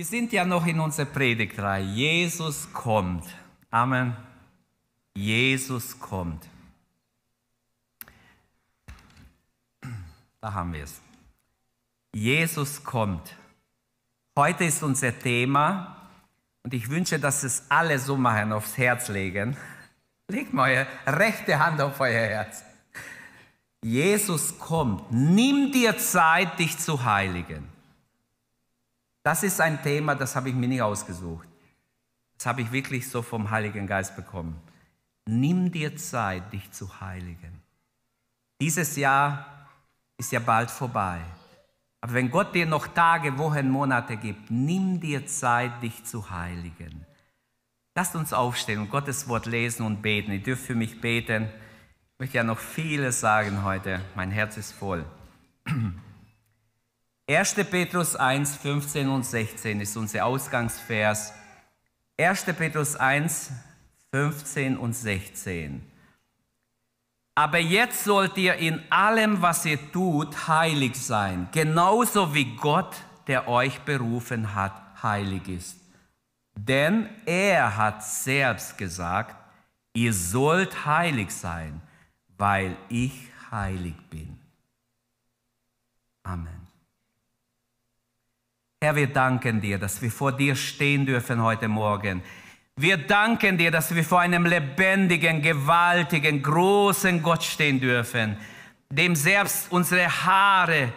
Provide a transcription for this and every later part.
Wir sind ja noch in unserer Predigtreihe. Jesus kommt. Amen. Jesus kommt. Da haben wir es. Jesus kommt. Heute ist unser Thema und ich wünsche, dass es alle so machen, aufs Herz legen. Legt mal eure rechte Hand auf euer Herz. Jesus kommt. Nimm dir Zeit, dich zu heiligen. Das ist ein Thema, das habe ich mir nicht ausgesucht. Das habe ich wirklich so vom Heiligen Geist bekommen. Nimm dir Zeit, dich zu heiligen. Dieses Jahr ist ja bald vorbei. Aber wenn Gott dir noch Tage, Wochen, Monate gibt, nimm dir Zeit, dich zu heiligen. Lasst uns aufstehen und Gottes Wort lesen und beten. Ihr dürft für mich beten. Ich möchte ja noch vieles sagen heute. Mein Herz ist voll. 1. Petrus 1, 15 und 16 ist unser Ausgangsvers. 1. Petrus 1, 15 und 16. Aber jetzt sollt ihr in allem, was ihr tut, heilig sein, genauso wie Gott, der euch berufen hat, heilig ist. Denn er hat selbst gesagt, ihr sollt heilig sein, weil ich heilig bin. Amen. Herr, wir danken dir, dass wir vor dir stehen dürfen heute Morgen. Wir danken dir, dass wir vor einem lebendigen, gewaltigen, großen Gott stehen dürfen, dem selbst unsere Haare,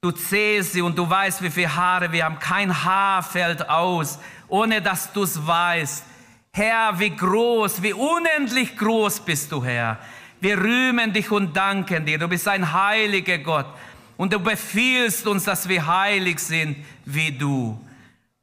du zählst sie und du weißt, wie viele Haare wir haben. Kein Haar fällt aus, ohne dass du es weißt. Herr, wie groß, wie unendlich groß bist du, Herr. Wir rühmen dich und danken dir. Du bist ein heiliger Gott und du befiehlst uns, dass wir heilig sind wie du.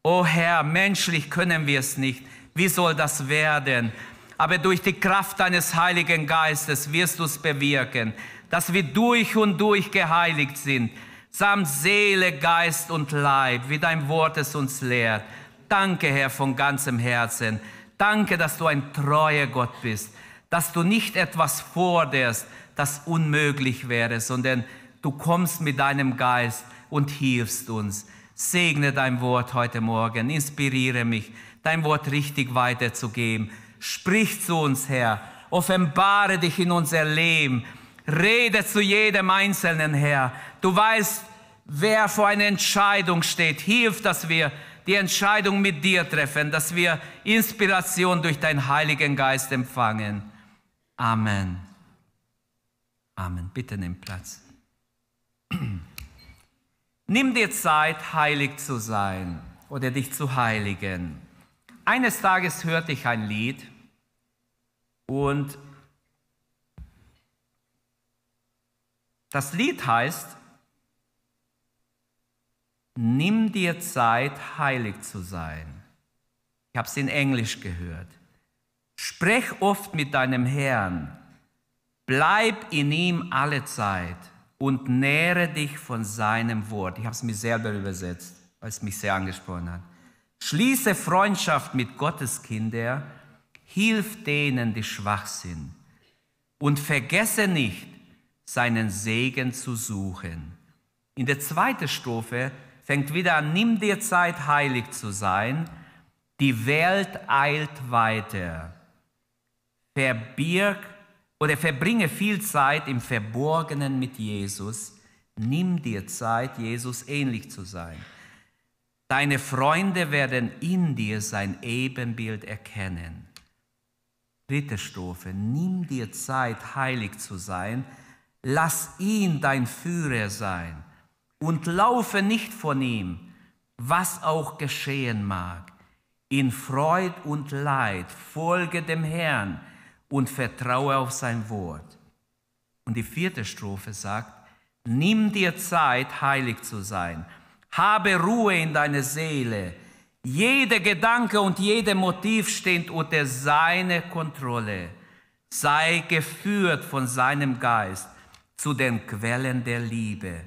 O Herr, menschlich können wir es nicht. Wie soll das werden? Aber durch die Kraft deines Heiligen Geistes wirst du es bewirken, dass wir durch und durch geheiligt sind, samt Seele, Geist und Leib, wie dein Wort es uns lehrt. Danke, Herr, von ganzem Herzen. Danke, dass du ein treuer Gott bist, dass du nicht etwas forderst, das unmöglich wäre, sondern Du kommst mit deinem Geist und hilfst uns. Segne dein Wort heute Morgen, inspiriere mich, dein Wort richtig weiterzugeben. Sprich zu uns, Herr, offenbare dich in unser Leben. Rede zu jedem Einzelnen, Herr. Du weißt, wer vor einer Entscheidung steht. Hilf, dass wir die Entscheidung mit dir treffen, dass wir Inspiration durch deinen Heiligen Geist empfangen. Amen. Amen. Bitte nimm Platz. Nimm dir Zeit, heilig zu sein oder dich zu heiligen. Eines Tages hörte ich ein Lied und das Lied heißt, Nimm dir Zeit, heilig zu sein. Ich habe es in Englisch gehört. Sprech oft mit deinem Herrn. Bleib in ihm alle Zeit und nähre dich von seinem Wort. Ich habe es mir selber übersetzt, weil es mich sehr angesprochen hat. Schließe Freundschaft mit Gottes Kindern, hilf denen, die schwach sind. Und vergesse nicht, seinen Segen zu suchen. In der zweiten Strophe fängt wieder an, nimm dir Zeit, heilig zu sein. Die Welt eilt weiter. Verbirg oder verbringe viel Zeit im Verborgenen mit Jesus. Nimm dir Zeit, Jesus ähnlich zu sein. Deine Freunde werden in dir sein Ebenbild erkennen. Dritte Stufe, Nimm dir Zeit, heilig zu sein. Lass ihn dein Führer sein und laufe nicht von ihm, was auch geschehen mag. In Freud und Leid folge dem Herrn und vertraue auf sein Wort. Und die vierte Strophe sagt, nimm dir Zeit, heilig zu sein. Habe Ruhe in deiner Seele. Jeder Gedanke und jeder Motiv steht unter seiner Kontrolle. Sei geführt von seinem Geist zu den Quellen der Liebe.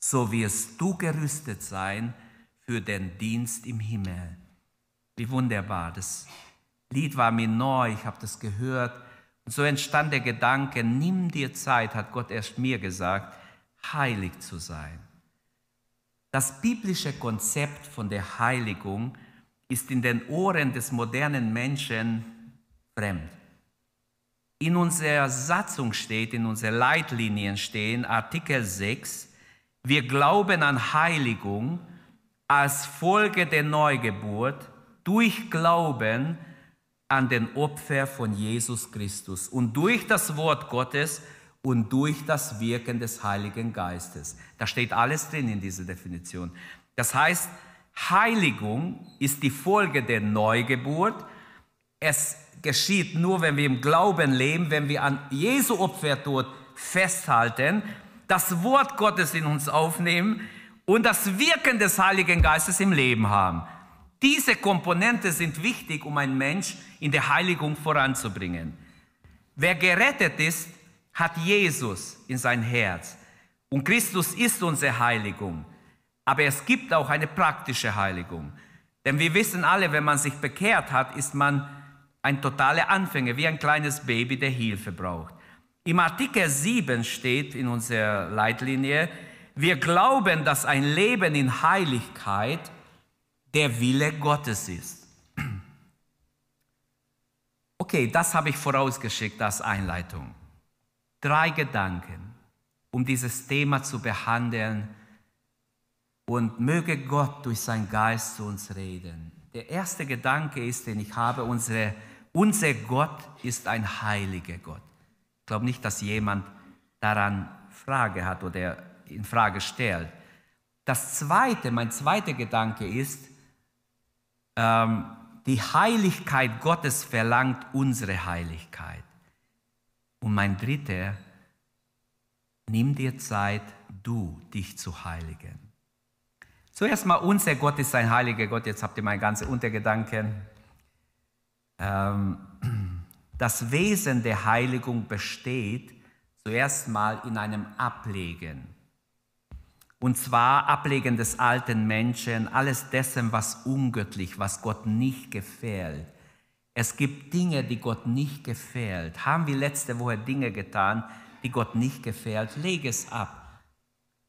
So wirst du gerüstet sein für den Dienst im Himmel. Wie wunderbar. Das Lied war mir neu, ich habe das gehört so entstand der Gedanke, nimm dir Zeit, hat Gott erst mir gesagt, heilig zu sein. Das biblische Konzept von der Heiligung ist in den Ohren des modernen Menschen fremd. In unserer Satzung steht, in unseren Leitlinien stehen, Artikel 6, wir glauben an Heiligung als Folge der Neugeburt durch Glauben, an den Opfer von Jesus Christus und durch das Wort Gottes und durch das Wirken des Heiligen Geistes. Da steht alles drin in dieser Definition. Das heißt, Heiligung ist die Folge der Neugeburt. Es geschieht nur, wenn wir im Glauben leben, wenn wir an Jesu Opfertod festhalten, das Wort Gottes in uns aufnehmen und das Wirken des Heiligen Geistes im Leben haben. Diese Komponente sind wichtig, um einen Mensch in der Heiligung voranzubringen. Wer gerettet ist, hat Jesus in sein Herz. Und Christus ist unsere Heiligung. Aber es gibt auch eine praktische Heiligung. Denn wir wissen alle, wenn man sich bekehrt hat, ist man ein totaler Anfänger, wie ein kleines Baby, der Hilfe braucht. Im Artikel 7 steht in unserer Leitlinie, wir glauben, dass ein Leben in Heiligkeit der Wille Gottes ist. Okay, das habe ich vorausgeschickt als Einleitung. Drei Gedanken, um dieses Thema zu behandeln. Und möge Gott durch seinen Geist zu uns reden. Der erste Gedanke ist, den ich habe, unsere, unser Gott ist ein heiliger Gott. Ich glaube nicht, dass jemand daran Frage hat oder in Frage stellt. Das zweite, mein zweiter Gedanke ist, ähm, die Heiligkeit Gottes verlangt unsere Heiligkeit. Und mein dritter, nimm dir Zeit, du dich zu heiligen. Zuerst mal, unser Gott ist ein heiliger Gott. Jetzt habt ihr meine ganzen Untergedanken. Ähm, das Wesen der Heiligung besteht zuerst mal in einem Ablegen und zwar Ablegen des alten Menschen, alles dessen, was ungöttlich, was Gott nicht gefällt. Es gibt Dinge, die Gott nicht gefällt. Haben wir letzte Woche Dinge getan, die Gott nicht gefällt? Leg es ab.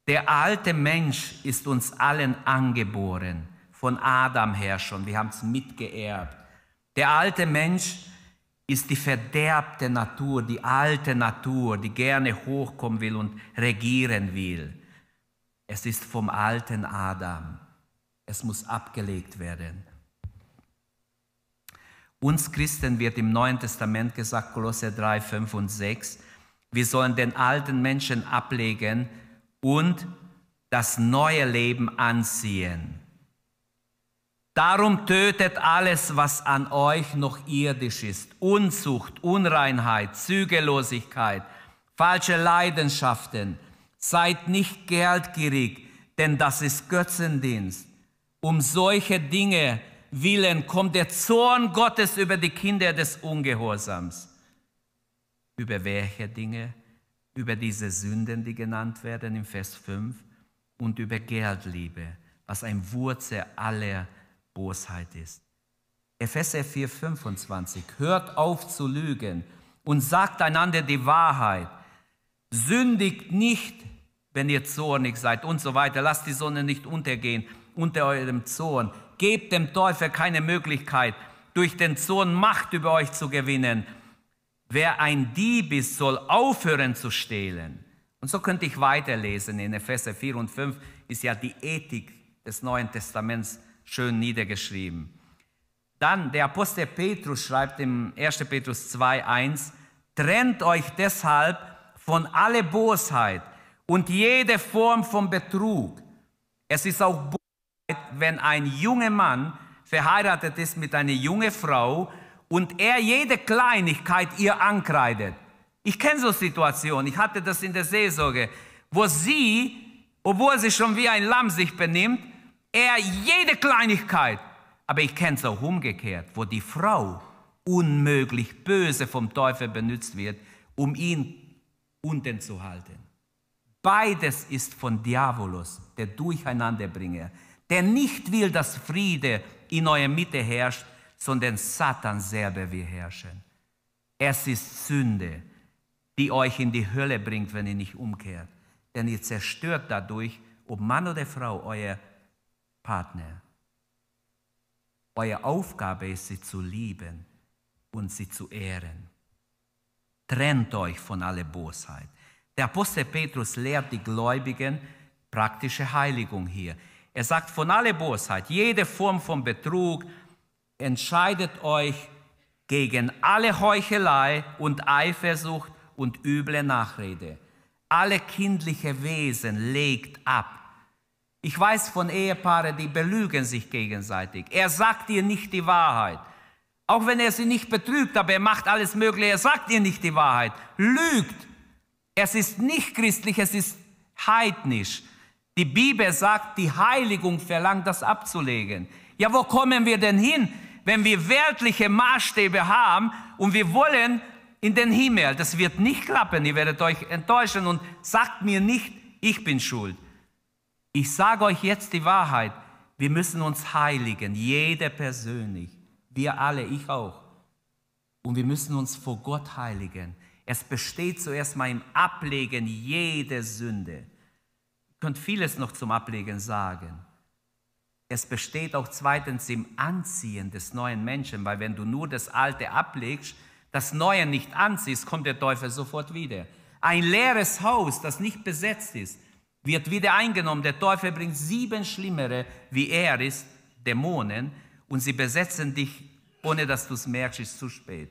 Der alte Mensch ist uns allen angeboren, von Adam her schon. Wir haben es mitgeerbt. Der alte Mensch ist die verderbte Natur, die alte Natur, die gerne hochkommen will und regieren will. Es ist vom alten Adam. Es muss abgelegt werden. Uns Christen wird im Neuen Testament gesagt, Kolosse 3, 5 und 6, wir sollen den alten Menschen ablegen und das neue Leben anziehen. Darum tötet alles, was an euch noch irdisch ist. Unzucht, Unreinheit, Zügellosigkeit, falsche Leidenschaften, Seid nicht geldgierig, denn das ist Götzendienst. Um solche Dinge willen kommt der Zorn Gottes über die Kinder des Ungehorsams. Über welche Dinge? Über diese Sünden, die genannt werden im Vers 5 und über Geldliebe, was ein Wurzel aller Bosheit ist. Epheser 4, 25. Hört auf zu lügen und sagt einander die Wahrheit. Sündigt nicht, wenn ihr zornig seid und so weiter. Lasst die Sonne nicht untergehen unter eurem Zorn. Gebt dem Teufel keine Möglichkeit, durch den Zorn Macht über euch zu gewinnen. Wer ein Dieb ist, soll aufhören zu stehlen. Und so könnte ich weiterlesen. In Epheser 4 und 5 ist ja die Ethik des Neuen Testaments schön niedergeschrieben. Dann der Apostel Petrus schreibt im 1. Petrus 2, 1, Trennt euch deshalb von alle Bosheit und jede Form von Betrug. Es ist auch Bosheit, wenn ein junger Mann verheiratet ist mit einer jungen Frau und er jede Kleinigkeit ihr ankreidet. Ich kenne so Situationen, ich hatte das in der Seelsorge, wo sie, obwohl sie schon wie ein Lamm sich benimmt, er jede Kleinigkeit, aber ich kenne es auch umgekehrt, wo die Frau unmöglich böse vom Teufel benutzt wird, um ihn unten zu halten. Beides ist von Diabolus, der Durcheinanderbringer, der nicht will, dass Friede in eurer Mitte herrscht, sondern Satan selber will herrschen. Es ist Sünde, die euch in die Hölle bringt, wenn ihr nicht umkehrt. Denn ihr zerstört dadurch, ob Mann oder Frau, euer Partner. Eure Aufgabe ist, sie zu lieben und sie zu ehren. Trennt euch von aller Bosheit. Der Apostel Petrus lehrt die Gläubigen praktische Heiligung hier. Er sagt, von aller Bosheit, jede Form von Betrug, entscheidet euch gegen alle Heuchelei und Eifersucht und üble Nachrede. Alle kindliche Wesen legt ab. Ich weiß von Ehepaaren, die belügen sich gegenseitig. Er sagt ihr nicht die Wahrheit. Auch wenn er sie nicht betrügt, aber er macht alles Mögliche, er sagt ihr nicht die Wahrheit, lügt. Es ist nicht christlich, es ist heidnisch. Die Bibel sagt, die Heiligung verlangt, das abzulegen. Ja, wo kommen wir denn hin, wenn wir weltliche Maßstäbe haben und wir wollen in den Himmel? Das wird nicht klappen, ihr werdet euch enttäuschen und sagt mir nicht, ich bin schuld. Ich sage euch jetzt die Wahrheit. Wir müssen uns heiligen, jeder persönlich, wir alle, ich auch. Und wir müssen uns vor Gott heiligen. Es besteht zuerst mal im Ablegen jede Sünde. Ihr könnt vieles noch zum Ablegen sagen. Es besteht auch zweitens im Anziehen des neuen Menschen, weil wenn du nur das Alte ablegst, das Neue nicht anziehst, kommt der Teufel sofort wieder. Ein leeres Haus, das nicht besetzt ist, wird wieder eingenommen. Der Teufel bringt sieben schlimmere, wie er ist, Dämonen, und sie besetzen dich, ohne dass du es merkst, ist zu spät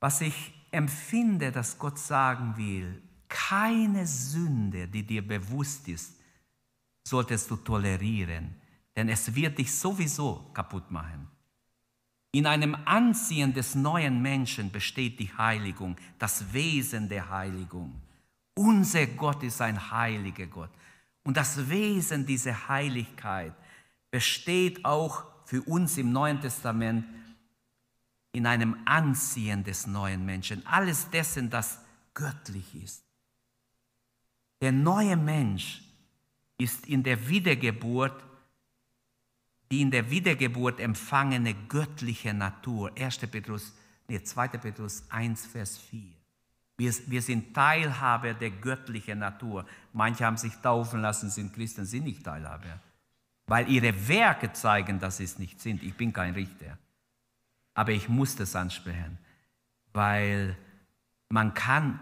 was ich empfinde, dass Gott sagen will, keine Sünde, die dir bewusst ist, solltest du tolerieren, denn es wird dich sowieso kaputt machen. In einem Anziehen des neuen Menschen besteht die Heiligung, das Wesen der Heiligung. Unser Gott ist ein heiliger Gott. Und das Wesen dieser Heiligkeit besteht auch für uns im Neuen Testament in einem Anziehen des neuen Menschen, alles dessen, das göttlich ist. Der neue Mensch ist in der Wiedergeburt, die in der Wiedergeburt empfangene göttliche Natur. 1. Petrus, nee, 2. Petrus 1, Vers 4. Wir, wir sind Teilhaber der göttlichen Natur. Manche haben sich taufen lassen, sind Christen, sind nicht Teilhaber. Weil ihre Werke zeigen, dass sie es nicht sind. Ich bin kein Richter aber ich muss das ansprechen, weil man kann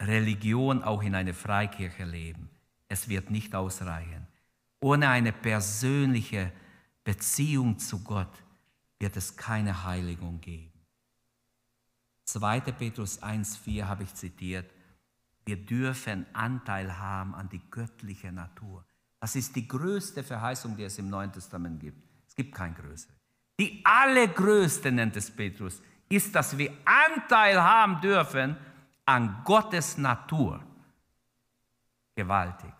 Religion auch in einer Freikirche leben. Es wird nicht ausreichen. Ohne eine persönliche Beziehung zu Gott wird es keine Heiligung geben. 2. Petrus 1.4 habe ich zitiert. Wir dürfen Anteil haben an die göttliche Natur. Das ist die größte Verheißung, die es im Neuen Testament gibt. Es gibt kein größeres die allergrößte, nennt es Petrus, ist, dass wir Anteil haben dürfen an Gottes Natur. Gewaltig,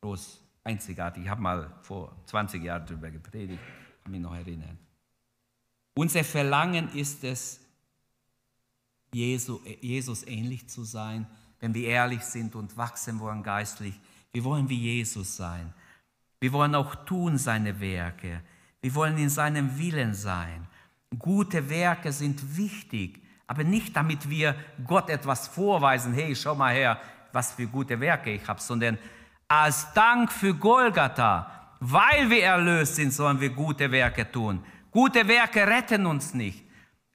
groß, einzigartig. Ich habe mal vor 20 Jahren darüber gepredigt, kann mich noch erinnern. Unser Verlangen ist es, Jesus ähnlich zu sein, wenn wir ehrlich sind und wachsen wollen geistlich. Wir wollen wie Jesus sein. Wir wollen auch tun seine Werke. Wir wollen in seinem Willen sein. Gute Werke sind wichtig, aber nicht damit wir Gott etwas vorweisen, hey, schau mal her, was für gute Werke ich habe, sondern als Dank für Golgatha, weil wir erlöst sind, sollen wir gute Werke tun. Gute Werke retten uns nicht.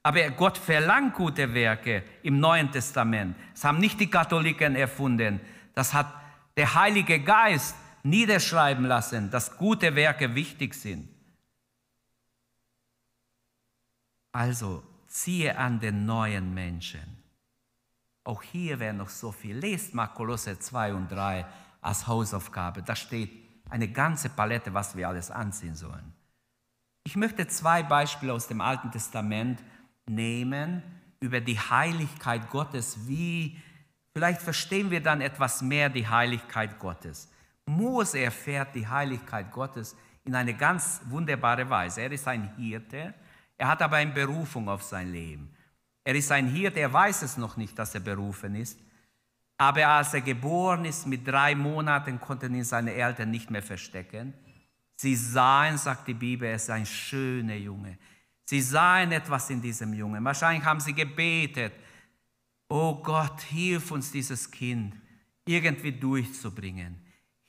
Aber Gott verlangt gute Werke im Neuen Testament. Das haben nicht die Katholiken erfunden. Das hat der Heilige Geist niederschreiben lassen, dass gute Werke wichtig sind. Also ziehe an den neuen Menschen. Auch hier wäre noch so viel. Lest mal Kolosse 2 und 3 als Hausaufgabe. Da steht eine ganze Palette, was wir alles anziehen sollen. Ich möchte zwei Beispiele aus dem Alten Testament nehmen über die Heiligkeit Gottes. Wie vielleicht verstehen wir dann etwas mehr die Heiligkeit Gottes. Mose erfährt die Heiligkeit Gottes in eine ganz wunderbare Weise. Er ist ein Hirte er hat aber eine Berufung auf sein Leben. Er ist ein Hirte, er weiß es noch nicht, dass er berufen ist. Aber als er geboren ist, mit drei Monaten, konnten ihn seine Eltern nicht mehr verstecken. Sie sahen, sagt die Bibel, er ist ein schöner Junge. Sie sahen etwas in diesem Jungen. Wahrscheinlich haben sie gebetet, oh Gott, hilf uns dieses Kind irgendwie durchzubringen.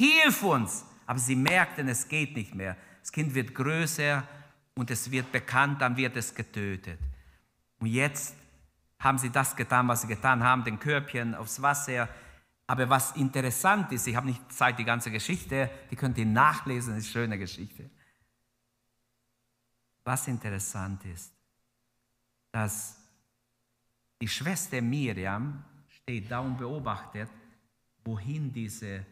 Hilf uns! Aber sie merkten, es geht nicht mehr. Das Kind wird größer und es wird bekannt, dann wird es getötet. Und jetzt haben sie das getan, was sie getan haben, den Körbchen aufs Wasser. Aber was interessant ist, ich habe nicht Zeit, die ganze Geschichte, die könnt ihr nachlesen, das ist eine schöne Geschichte. Was interessant ist, dass die Schwester Miriam steht da und beobachtet, wohin diese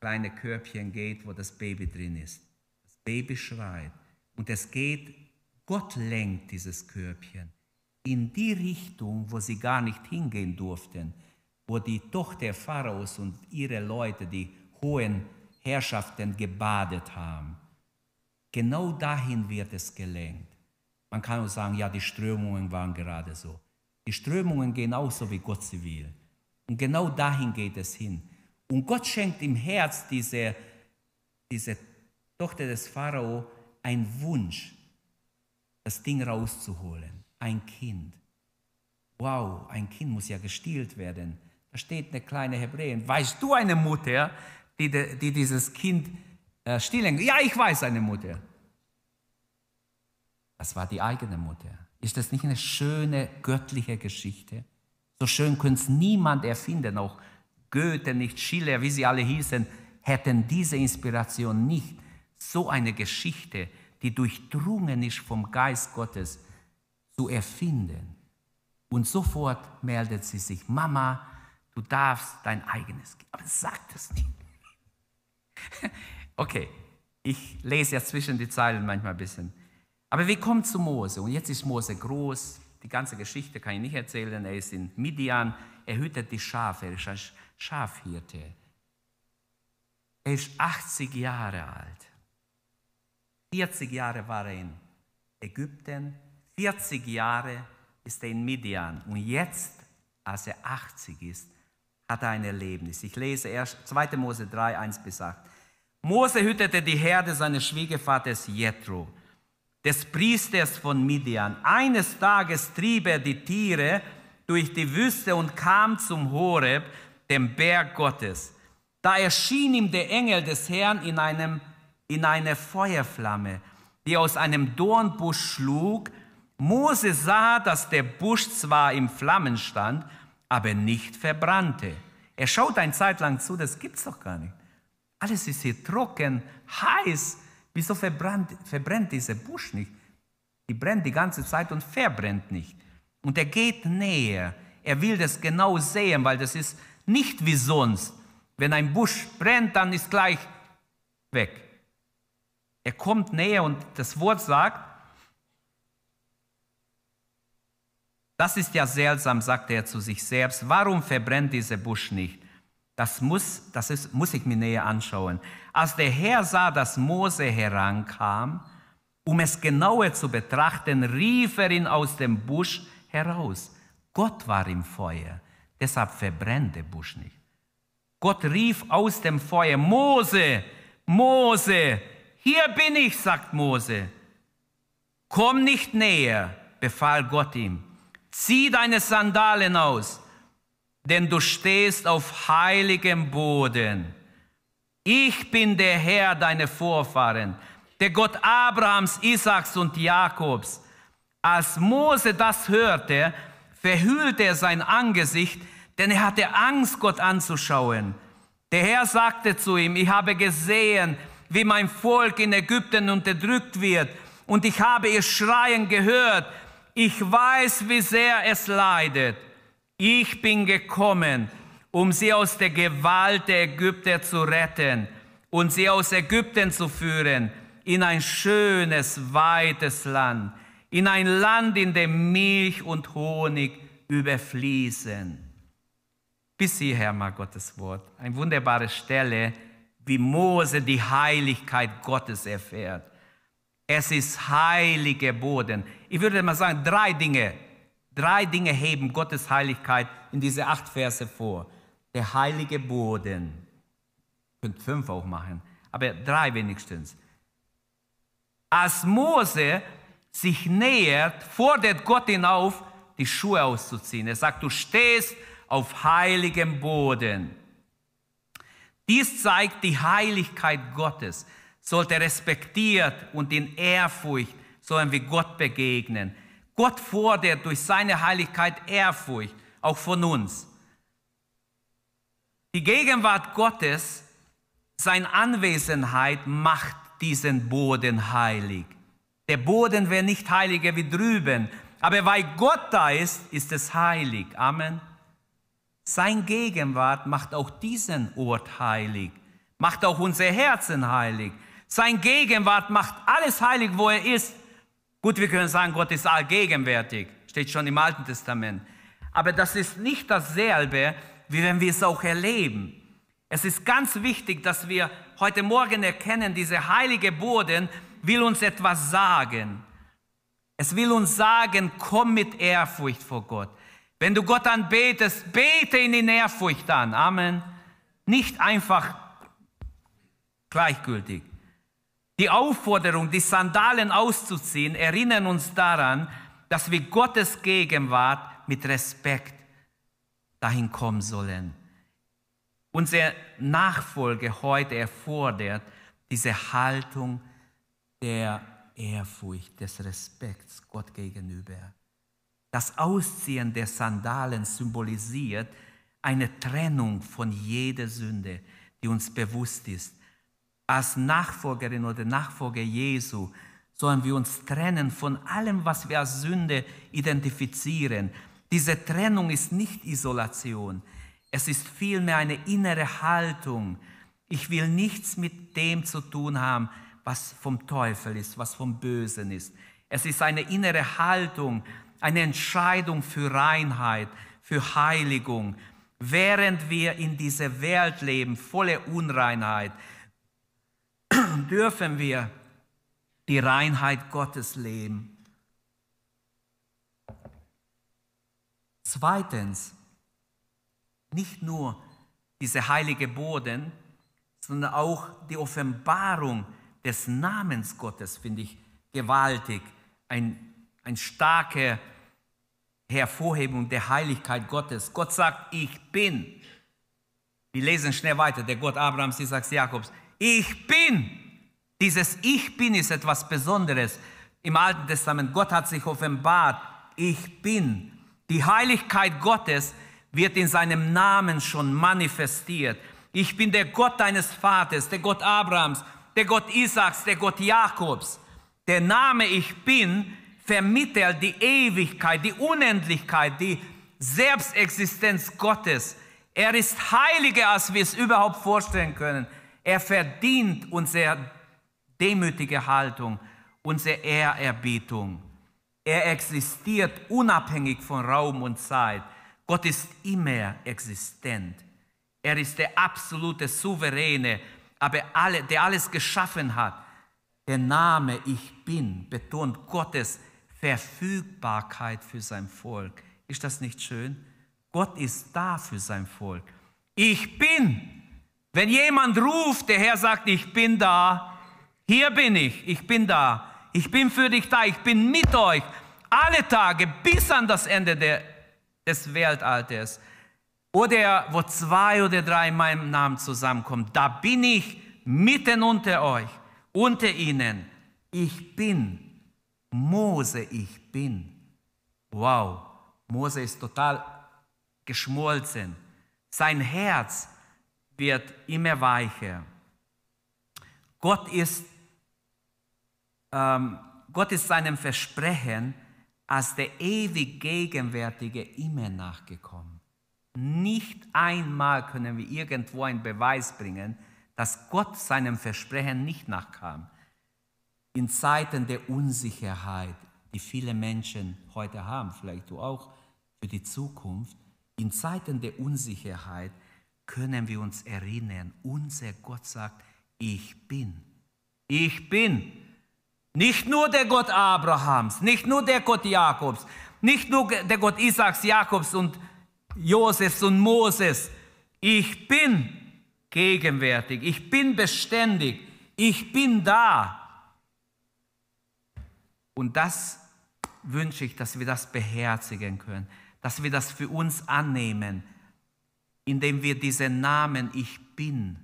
kleine Körbchen geht, wo das Baby drin ist. Das Baby schreit. Und es geht, Gott lenkt dieses Körbchen in die Richtung, wo sie gar nicht hingehen durften, wo die Tochter Pharaos und ihre Leute, die hohen Herrschaften, gebadet haben. Genau dahin wird es gelenkt. Man kann nur sagen, ja, die Strömungen waren gerade so. Die Strömungen gehen auch so, wie Gott sie will. Und genau dahin geht es hin. Und Gott schenkt im Herz diese, diese Tochter des Pharao ein Wunsch, das Ding rauszuholen. Ein Kind. Wow, ein Kind muss ja gestillt werden. Da steht eine kleine Hebräin. Weißt du eine Mutter, die, die dieses Kind äh, stillen? Ja, ich weiß eine Mutter. Das war die eigene Mutter. Ist das nicht eine schöne göttliche Geschichte? So schön könnte es niemand erfinden, auch Goethe nicht, Schiller, wie sie alle hießen, hätten diese Inspiration nicht. So eine Geschichte, die durchdrungen ist vom Geist Gottes, zu erfinden. Und sofort meldet sie sich, Mama, du darfst dein eigenes. Aber sagt es nicht. okay, ich lese ja zwischen die Zeilen manchmal ein bisschen. Aber wir kommen zu Mose. Und jetzt ist Mose groß. Die ganze Geschichte kann ich nicht erzählen. Er ist in Midian. Er hütet die Schafe. Er ist ein Schafhirte. Er ist 80 Jahre alt. 40 Jahre war er in Ägypten, 40 Jahre ist er in Midian und jetzt, als er 80 ist, hat er ein Erlebnis. Ich lese erst 2. Mose 3, 1 bis 8. Mose hütete die Herde seines Schwiegervaters Jethro, des Priesters von Midian. Eines Tages trieb er die Tiere durch die Wüste und kam zum Horeb, dem Berg Gottes. Da erschien ihm der Engel des Herrn in einem in eine Feuerflamme, die aus einem Dornbusch schlug. Mose sah, dass der Busch zwar im Flammen stand, aber nicht verbrannte. Er schaut ein Zeitlang zu, das gibt's doch gar nicht. Alles ist hier trocken, heiß. Wieso verbrannt, verbrennt dieser Busch nicht? Die brennt die ganze Zeit und verbrennt nicht. Und er geht näher. Er will das genau sehen, weil das ist nicht wie sonst. Wenn ein Busch brennt, dann ist gleich weg. Er kommt näher und das Wort sagt, das ist ja seltsam, sagte er zu sich selbst, warum verbrennt dieser Busch nicht? Das, muss, das ist, muss ich mir näher anschauen. Als der Herr sah, dass Mose herankam, um es genauer zu betrachten, rief er ihn aus dem Busch heraus. Gott war im Feuer, deshalb verbrennt der Busch nicht. Gott rief aus dem Feuer, Mose, Mose, hier bin ich, sagt Mose. Komm nicht näher, befahl Gott ihm. Zieh deine Sandalen aus, denn du stehst auf heiligem Boden. Ich bin der Herr deiner Vorfahren, der Gott Abrahams, Isaaks und Jakobs. Als Mose das hörte, verhüllte er sein Angesicht, denn er hatte Angst, Gott anzuschauen. Der Herr sagte zu ihm, ich habe gesehen, wie mein Volk in Ägypten unterdrückt wird. Und ich habe ihr Schreien gehört. Ich weiß, wie sehr es leidet. Ich bin gekommen, um sie aus der Gewalt der Ägypter zu retten und sie aus Ägypten zu führen in ein schönes, weites Land, in ein Land, in dem Milch und Honig überfließen. Bis hierher mal Gottes Wort. Eine wunderbare Stelle wie Mose die Heiligkeit Gottes erfährt. Es ist heiliger Boden. Ich würde mal sagen, drei Dinge, drei Dinge heben Gottes Heiligkeit in diese acht Verse vor. Der heilige Boden, könnt fünf auch machen, aber drei wenigstens. Als Mose sich nähert, fordert Gott ihn auf, die Schuhe auszuziehen. Er sagt, du stehst auf heiligem Boden. Dies zeigt die Heiligkeit Gottes. Sollte respektiert und in Ehrfurcht sollen wir Gott begegnen. Gott fordert durch seine Heiligkeit Ehrfurcht, auch von uns. Die Gegenwart Gottes, seine Anwesenheit macht diesen Boden heilig. Der Boden wäre nicht heiliger wie drüben, aber weil Gott da ist, ist es heilig. Amen. Sein Gegenwart macht auch diesen Ort heilig, macht auch unser Herzen heilig. Sein Gegenwart macht alles heilig, wo er ist. Gut, wir können sagen, Gott ist allgegenwärtig, steht schon im Alten Testament. Aber das ist nicht dasselbe, wie wenn wir es auch erleben. Es ist ganz wichtig, dass wir heute Morgen erkennen, diese heilige Boden will uns etwas sagen. Es will uns sagen, komm mit Ehrfurcht vor Gott. Wenn du Gott anbetest, bete ihn in Ehrfurcht an. Amen. Nicht einfach gleichgültig. Die Aufforderung, die Sandalen auszuziehen, erinnern uns daran, dass wir Gottes Gegenwart mit Respekt dahin kommen sollen. Unsere Nachfolge heute erfordert diese Haltung der Ehrfurcht, des Respekts Gott gegenüber. Das Ausziehen der Sandalen symbolisiert eine Trennung von jeder Sünde, die uns bewusst ist. Als Nachfolgerin oder Nachfolger Jesu sollen wir uns trennen von allem, was wir als Sünde identifizieren. Diese Trennung ist nicht Isolation. Es ist vielmehr eine innere Haltung. Ich will nichts mit dem zu tun haben, was vom Teufel ist, was vom Bösen ist. Es ist eine innere Haltung, eine Entscheidung für Reinheit, für Heiligung, während wir in dieser Welt leben, volle Unreinheit, dürfen wir die Reinheit Gottes leben. Zweitens, nicht nur dieser heilige Boden, sondern auch die Offenbarung des Namens Gottes finde ich gewaltig. Ein eine starke Hervorhebung der Heiligkeit Gottes. Gott sagt, ich bin. Wir lesen schnell weiter, der Gott Abrahams, Isaacs, Jakobs. Ich bin. Dieses Ich bin ist etwas Besonderes. Im Alten Testament, Gott hat sich offenbart, ich bin. Die Heiligkeit Gottes wird in seinem Namen schon manifestiert. Ich bin der Gott deines Vaters, der Gott Abrahams, der Gott Isaacs, der Gott Jakobs. Der Name Ich bin vermittelt die Ewigkeit, die Unendlichkeit, die Selbstexistenz Gottes. Er ist heiliger, als wir es überhaupt vorstellen können. Er verdient unsere demütige Haltung, unsere Ehrerbietung. Er existiert unabhängig von Raum und Zeit. Gott ist immer existent. Er ist der absolute Souveräne, aber alle, der alles geschaffen hat. Der Name Ich Bin betont Gottes Verfügbarkeit für sein Volk. Ist das nicht schön? Gott ist da für sein Volk. Ich bin. Wenn jemand ruft, der Herr sagt, ich bin da, hier bin ich, ich bin da, ich bin für dich da, ich bin mit euch, alle Tage bis an das Ende der, des Weltalters. Oder wo zwei oder drei in meinem Namen zusammenkommen, da bin ich mitten unter euch, unter ihnen. Ich bin Mose ich bin. Wow, Mose ist total geschmolzen. Sein Herz wird immer weicher. Gott ist, ähm, Gott ist seinem Versprechen als der ewig Gegenwärtige immer nachgekommen. Nicht einmal können wir irgendwo einen Beweis bringen, dass Gott seinem Versprechen nicht nachkam in Zeiten der Unsicherheit, die viele Menschen heute haben, vielleicht du auch, für die Zukunft, in Zeiten der Unsicherheit können wir uns erinnern, unser Gott sagt, ich bin. Ich bin. Nicht nur der Gott Abrahams, nicht nur der Gott Jakobs, nicht nur der Gott Isaaks, Jakobs und Josefs und Moses. Ich bin gegenwärtig, ich bin beständig, ich bin da. Und das wünsche ich, dass wir das beherzigen können, dass wir das für uns annehmen, indem wir diesen Namen Ich bin,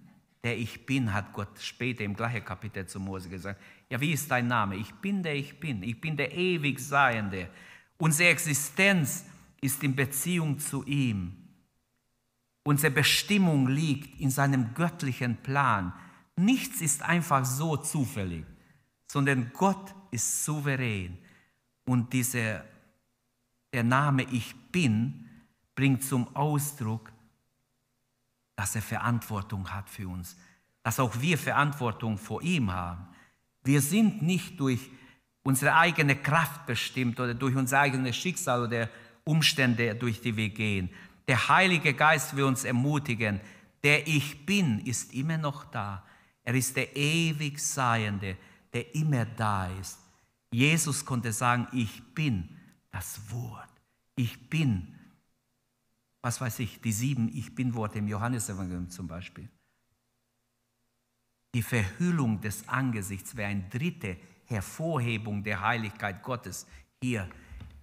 der Ich bin, hat Gott später im gleichen Kapitel zu Mose gesagt. Ja, wie ist dein Name? Ich bin der Ich bin. Ich bin der ewig Seiende. Unsere Existenz ist in Beziehung zu ihm. Unsere Bestimmung liegt in seinem göttlichen Plan. Nichts ist einfach so zufällig, sondern Gott ist souverän. Und dieser, der Name Ich bin bringt zum Ausdruck, dass er Verantwortung hat für uns, dass auch wir Verantwortung vor ihm haben. Wir sind nicht durch unsere eigene Kraft bestimmt oder durch unser eigenes Schicksal oder Umstände, durch die wir gehen. Der Heilige Geist will uns ermutigen. Der Ich Bin ist immer noch da. Er ist der ewig Seiende, der immer da ist. Jesus konnte sagen, ich bin das Wort. Ich bin, was weiß ich, die sieben Ich bin Worte im Johannesevangelium zum Beispiel. Die Verhüllung des Angesichts wäre eine dritte Hervorhebung der Heiligkeit Gottes hier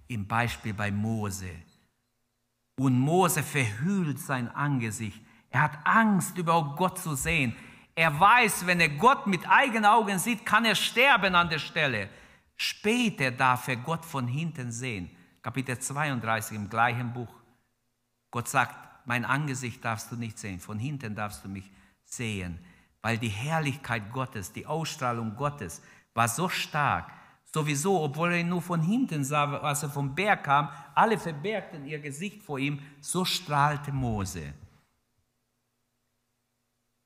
im Beispiel bei Mose. Und Mose verhüllt sein Angesicht. Er hat Angst, überhaupt Gott zu sehen. Er weiß, wenn er Gott mit eigenen Augen sieht, kann er sterben an der Stelle. Später darf er Gott von hinten sehen. Kapitel 32 im gleichen Buch. Gott sagt, mein Angesicht darfst du nicht sehen, von hinten darfst du mich sehen, weil die Herrlichkeit Gottes, die Ausstrahlung Gottes war so stark. Sowieso, obwohl er ihn nur von hinten sah, als er vom Berg kam, alle verbergten ihr Gesicht vor ihm, so strahlte Mose.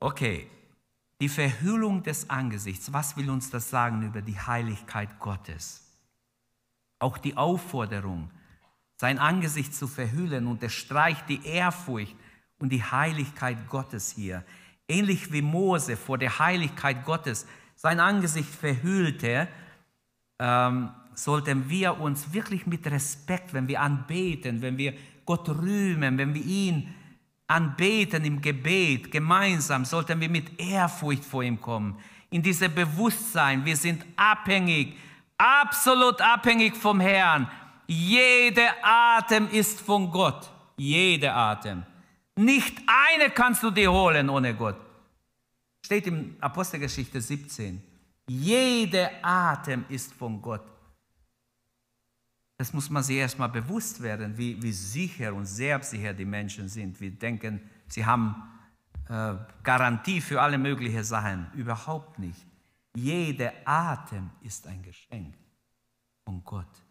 Okay, die Verhüllung des Angesichts, was will uns das sagen über die Heiligkeit Gottes? Auch die Aufforderung, sein Angesicht zu verhüllen, unterstreicht die Ehrfurcht und die Heiligkeit Gottes hier. Ähnlich wie Mose vor der Heiligkeit Gottes sein Angesicht verhüllte, ähm, sollten wir uns wirklich mit Respekt, wenn wir anbeten, wenn wir Gott rühmen, wenn wir ihn Anbeten im Gebet, gemeinsam sollten wir mit Ehrfurcht vor ihm kommen. In dieses Bewusstsein, wir sind abhängig, absolut abhängig vom Herrn. Jeder Atem ist von Gott. Jeder Atem. Nicht eine kannst du dir holen ohne Gott. Steht in Apostelgeschichte 17. Jeder Atem ist von Gott. Das muss man sich erstmal bewusst werden, wie, wie sicher und selbstsicher die Menschen sind. Wir denken, sie haben äh, Garantie für alle möglichen Sachen. Überhaupt nicht. Jeder Atem ist ein Geschenk von Gott.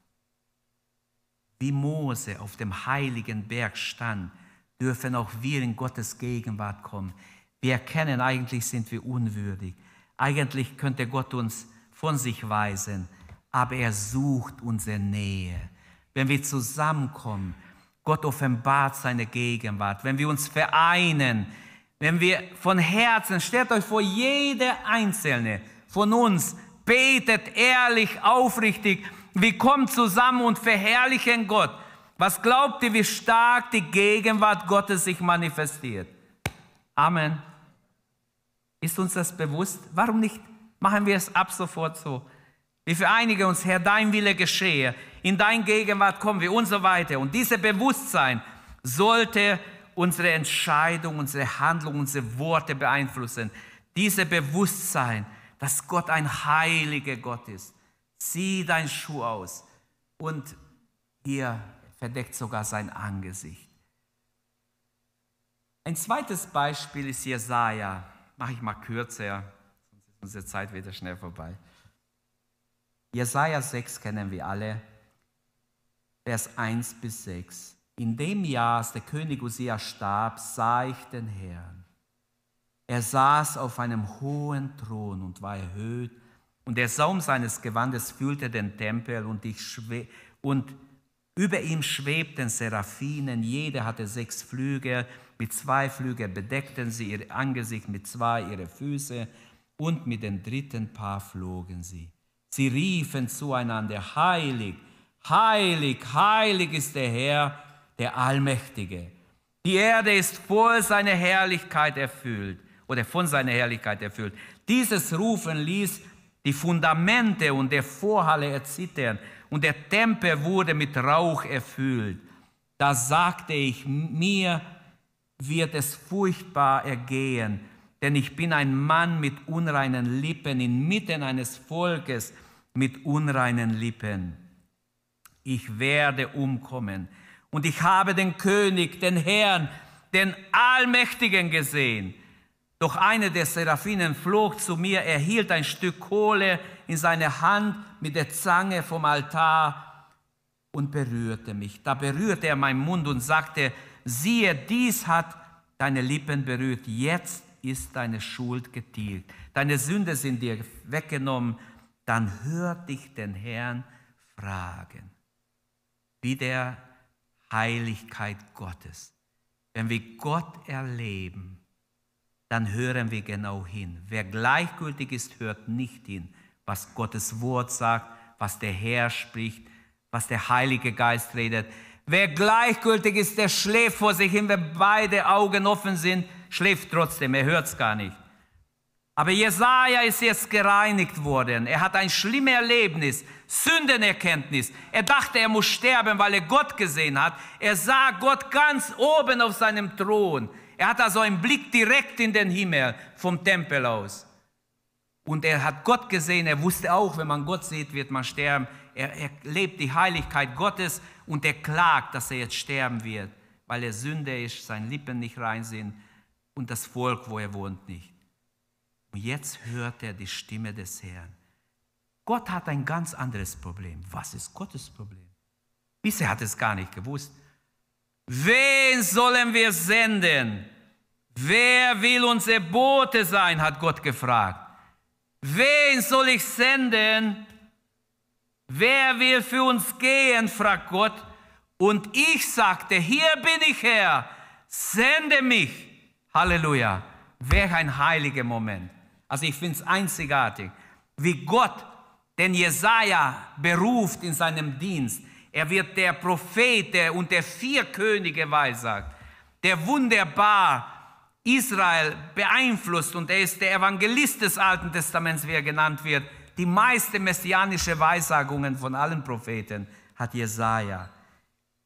Wie Mose auf dem heiligen Berg stand, dürfen auch wir in Gottes Gegenwart kommen. Wir erkennen, eigentlich sind wir unwürdig. Eigentlich könnte Gott uns von sich weisen aber er sucht unsere Nähe. Wenn wir zusammenkommen, Gott offenbart seine Gegenwart. Wenn wir uns vereinen, wenn wir von Herzen, stellt euch vor, jeder Einzelne von uns betet ehrlich, aufrichtig. Wir kommen zusammen und verherrlichen Gott. Was glaubt ihr, wie stark die Gegenwart Gottes sich manifestiert? Amen. Ist uns das bewusst? Warum nicht? Machen wir es ab sofort so. Wir vereinigen uns, Herr, dein Wille geschehe, in dein Gegenwart kommen wir und so weiter. Und dieses Bewusstsein sollte unsere Entscheidung, unsere Handlung, unsere Worte beeinflussen. Dieses Bewusstsein, dass Gott ein heiliger Gott ist. Sieh dein Schuh aus und hier verdeckt sogar sein Angesicht. Ein zweites Beispiel ist Jesaja. Mache ich mal kürzer, sonst ist unsere Zeit wieder schnell vorbei. Jesaja 6 kennen wir alle, Vers 1 bis 6. In dem Jahr, als der König Usia starb, sah ich den Herrn. Er saß auf einem hohen Thron und war erhöht, und der Saum seines Gewandes füllte den Tempel, und, und über ihm schwebten Seraphinen, Jede hatte sechs Flügel, mit zwei Flügeln bedeckten sie ihr Angesicht, mit zwei ihre Füße, und mit dem dritten Paar flogen sie. Sie riefen zueinander, heilig, heilig, heilig ist der Herr, der Allmächtige. Die Erde ist voll seiner Herrlichkeit erfüllt oder von seiner Herrlichkeit erfüllt. Dieses Rufen ließ die Fundamente und der Vorhalle erzittern und der Tempel wurde mit Rauch erfüllt. Da sagte ich, mir wird es furchtbar ergehen, denn ich bin ein Mann mit unreinen Lippen inmitten eines Volkes, mit unreinen Lippen. Ich werde umkommen. Und ich habe den König, den Herrn, den Allmächtigen gesehen. Doch eine der Seraphinen flog zu mir, er hielt ein Stück Kohle in seine Hand mit der Zange vom Altar und berührte mich. Da berührte er meinen Mund und sagte, siehe, dies hat deine Lippen berührt, jetzt ist deine Schuld getilgt, deine Sünde sind dir weggenommen dann hör dich den Herrn fragen. Wie der Heiligkeit Gottes. Wenn wir Gott erleben, dann hören wir genau hin. Wer gleichgültig ist, hört nicht hin, was Gottes Wort sagt, was der Herr spricht, was der Heilige Geist redet. Wer gleichgültig ist, der schläft vor sich hin, wenn beide Augen offen sind, schläft trotzdem, er hört es gar nicht. Aber Jesaja ist jetzt gereinigt worden. Er hat ein schlimmes Erlebnis, Sündenerkenntnis. Er dachte, er muss sterben, weil er Gott gesehen hat. Er sah Gott ganz oben auf seinem Thron. Er hat also einen Blick direkt in den Himmel vom Tempel aus. Und er hat Gott gesehen. Er wusste auch, wenn man Gott sieht, wird man sterben. Er, er lebt die Heiligkeit Gottes und er klagt, dass er jetzt sterben wird, weil er Sünde ist, sein Lippen nicht rein sind und das Volk, wo er wohnt, nicht. Und jetzt hört er die Stimme des Herrn. Gott hat ein ganz anderes Problem. Was ist Gottes Problem? Bisher hat es gar nicht gewusst. Wen sollen wir senden? Wer will unser Bote sein, hat Gott gefragt. Wen soll ich senden? Wer will für uns gehen, fragt Gott. Und ich sagte, hier bin ich Herr, sende mich. Halleluja. Welch ein heiliger Moment. Also ich finde es einzigartig, wie Gott den Jesaja beruft in seinem Dienst. Er wird der Prophet der und der vier Könige weissagt, der wunderbar Israel beeinflusst und er ist der Evangelist des Alten Testaments, wie er genannt wird. Die meisten messianische Weissagungen von allen Propheten hat Jesaja.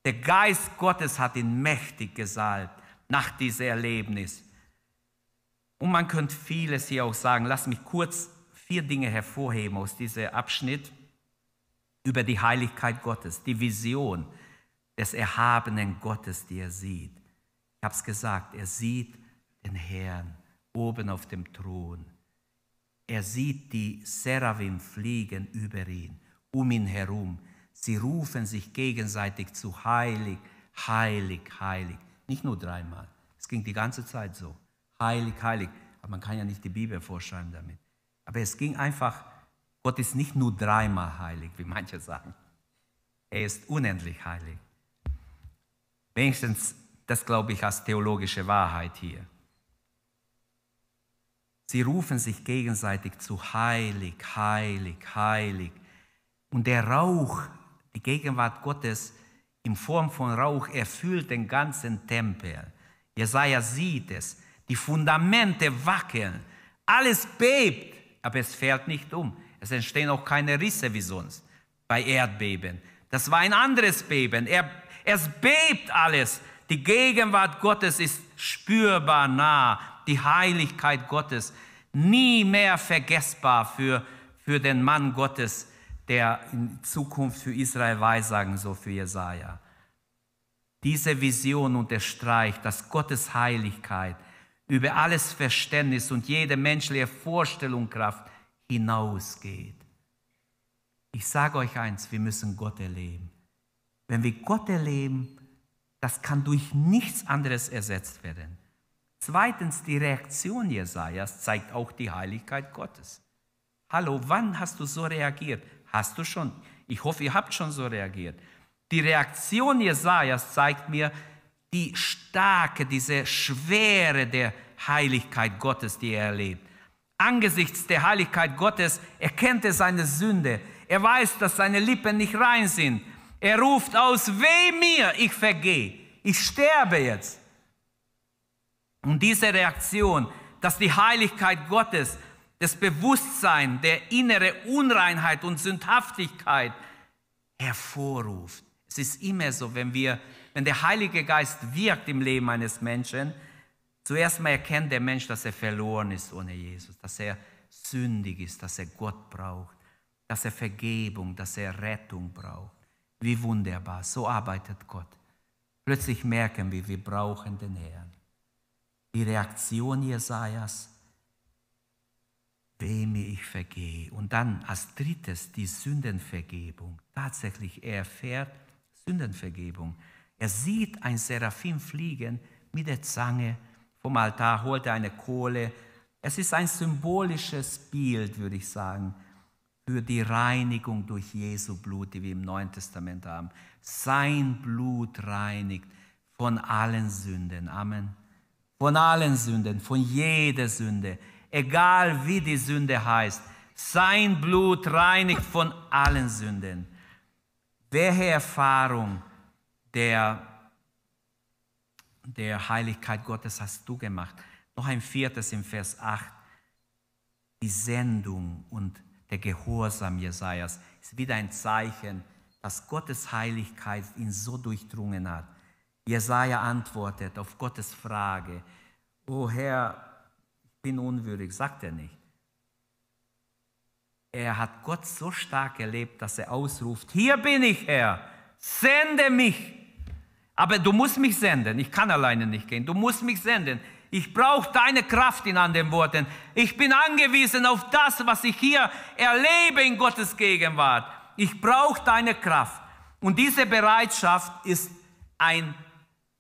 Der Geist Gottes hat ihn mächtig gesalbt nach diesem Erlebnis. Und man könnte vieles hier auch sagen. Lass mich kurz vier Dinge hervorheben aus diesem Abschnitt über die Heiligkeit Gottes, die Vision des erhabenen Gottes, die er sieht. Ich habe es gesagt, er sieht den Herrn oben auf dem Thron. Er sieht die Seraphim fliegen über ihn, um ihn herum. Sie rufen sich gegenseitig zu heilig, heilig, heilig. Nicht nur dreimal, es ging die ganze Zeit so heilig, heilig. Aber man kann ja nicht die Bibel vorschreiben damit. Aber es ging einfach, Gott ist nicht nur dreimal heilig, wie manche sagen. Er ist unendlich heilig. Wenigstens, das glaube ich als theologische Wahrheit hier. Sie rufen sich gegenseitig zu heilig, heilig, heilig. Und der Rauch, die Gegenwart Gottes in Form von Rauch erfüllt den ganzen Tempel. Jesaja sieht es. Die Fundamente wackeln. Alles bebt, aber es fällt nicht um. Es entstehen auch keine Risse wie sonst bei Erdbeben. Das war ein anderes Beben. Er, es bebt alles. Die Gegenwart Gottes ist spürbar nah. Die Heiligkeit Gottes nie mehr vergessbar für, für den Mann Gottes, der in Zukunft für Israel weissagen soll, für Jesaja. Diese Vision unterstreicht, dass Gottes Heiligkeit über alles Verständnis und jede menschliche Vorstellungskraft hinausgeht. Ich sage euch eins, wir müssen Gott erleben. Wenn wir Gott erleben, das kann durch nichts anderes ersetzt werden. Zweitens, die Reaktion Jesajas zeigt auch die Heiligkeit Gottes. Hallo, wann hast du so reagiert? Hast du schon? Ich hoffe, ihr habt schon so reagiert. Die Reaktion Jesajas zeigt mir, die starke, diese Schwere der Heiligkeit Gottes, die er erlebt. Angesichts der Heiligkeit Gottes erkennt er seine Sünde. Er weiß, dass seine Lippen nicht rein sind. Er ruft aus, weh mir, ich vergehe, ich sterbe jetzt. Und diese Reaktion, dass die Heiligkeit Gottes, das Bewusstsein der innere Unreinheit und Sündhaftigkeit hervorruft. Es ist immer so, wenn wir wenn der Heilige Geist wirkt im Leben eines Menschen, zuerst mal erkennt der Mensch, dass er verloren ist ohne Jesus, dass er sündig ist, dass er Gott braucht, dass er Vergebung, dass er Rettung braucht. Wie wunderbar, so arbeitet Gott. Plötzlich merken wir, wir brauchen den Herrn. Die Reaktion Jesajas, wem ich vergehe. Und dann als drittes die Sündenvergebung. Tatsächlich, er erfährt Sündenvergebung. Er sieht ein Seraphim fliegen mit der Zange vom Altar, holt eine Kohle. Es ist ein symbolisches Bild, würde ich sagen, für die Reinigung durch Jesu Blut, die wir im Neuen Testament haben. Sein Blut reinigt von allen Sünden. Amen. Von allen Sünden, von jeder Sünde, egal wie die Sünde heißt. Sein Blut reinigt von allen Sünden. Welche Erfahrung der, der Heiligkeit Gottes hast du gemacht. Noch ein viertes im Vers 8. Die Sendung und der Gehorsam Jesajas ist wieder ein Zeichen, dass Gottes Heiligkeit ihn so durchdrungen hat. Jesaja antwortet auf Gottes Frage: O Herr, ich bin unwürdig, sagt er nicht. Er hat Gott so stark erlebt, dass er ausruft: Hier bin ich, Herr, sende mich. Aber du musst mich senden. Ich kann alleine nicht gehen. Du musst mich senden. Ich brauche deine Kraft in anderen Worten. Ich bin angewiesen auf das, was ich hier erlebe in Gottes Gegenwart. Ich brauche deine Kraft. Und diese Bereitschaft ist ein,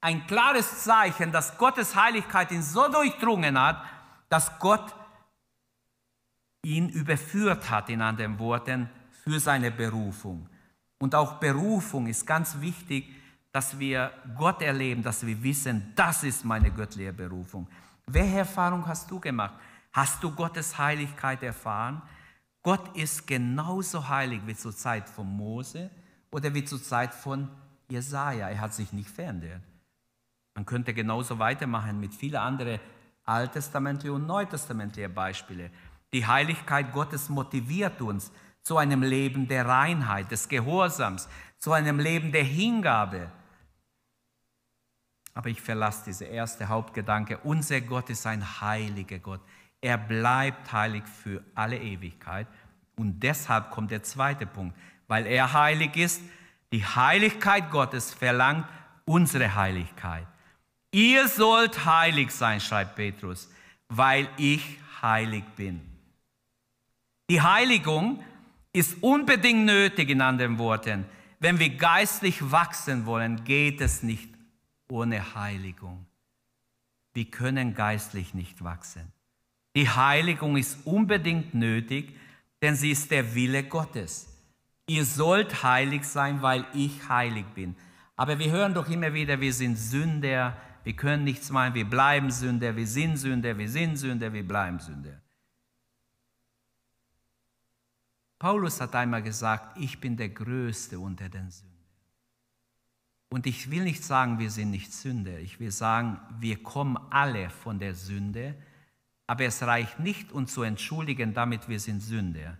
ein klares Zeichen, dass Gottes Heiligkeit ihn so durchdrungen hat, dass Gott ihn überführt hat, in anderen Worten, für seine Berufung. Und auch Berufung ist ganz wichtig dass wir Gott erleben, dass wir wissen, das ist meine göttliche Berufung. Welche Erfahrung hast du gemacht? Hast du Gottes Heiligkeit erfahren? Gott ist genauso heilig wie zur Zeit von Mose oder wie zur Zeit von Jesaja. Er hat sich nicht verändert. Man könnte genauso weitermachen mit vielen anderen alttestamentlichen und neutestamentlichen Beispielen. Die Heiligkeit Gottes motiviert uns zu einem Leben der Reinheit, des Gehorsams, zu einem Leben der Hingabe. Aber ich verlasse diese erste Hauptgedanke. Unser Gott ist ein heiliger Gott. Er bleibt heilig für alle Ewigkeit. Und deshalb kommt der zweite Punkt. Weil er heilig ist, die Heiligkeit Gottes verlangt unsere Heiligkeit. Ihr sollt heilig sein, schreibt Petrus, weil ich heilig bin. Die Heiligung ist unbedingt nötig, in anderen Worten. Wenn wir geistlich wachsen wollen, geht es nicht ohne Heiligung. Wir können geistlich nicht wachsen. Die Heiligung ist unbedingt nötig, denn sie ist der Wille Gottes. Ihr sollt heilig sein, weil ich heilig bin. Aber wir hören doch immer wieder, wir sind Sünder, wir können nichts machen, wir bleiben Sünder, wir sind Sünder, wir sind Sünder, wir bleiben Sünder. Paulus hat einmal gesagt, ich bin der Größte unter den Sündern. Und ich will nicht sagen, wir sind nicht Sünder. Ich will sagen, wir kommen alle von der Sünde, aber es reicht nicht, uns zu entschuldigen, damit wir sind Sünder.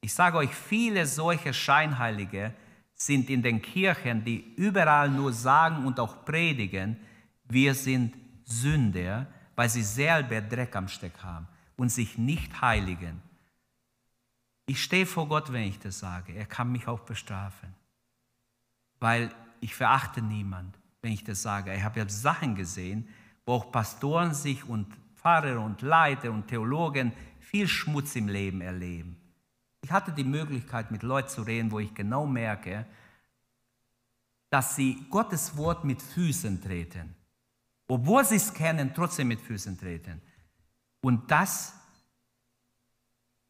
Ich sage euch, viele solche Scheinheilige sind in den Kirchen, die überall nur sagen und auch predigen, wir sind Sünder, weil sie selber Dreck am Steck haben und sich nicht heiligen. Ich stehe vor Gott, wenn ich das sage. Er kann mich auch bestrafen, weil ich verachte niemand, wenn ich das sage. Ich habe ja Sachen gesehen, wo auch Pastoren sich und Pfarrer und Leiter und Theologen viel Schmutz im Leben erleben. Ich hatte die Möglichkeit, mit Leuten zu reden, wo ich genau merke, dass sie Gottes Wort mit Füßen treten. Obwohl sie es kennen, trotzdem mit Füßen treten. Und das,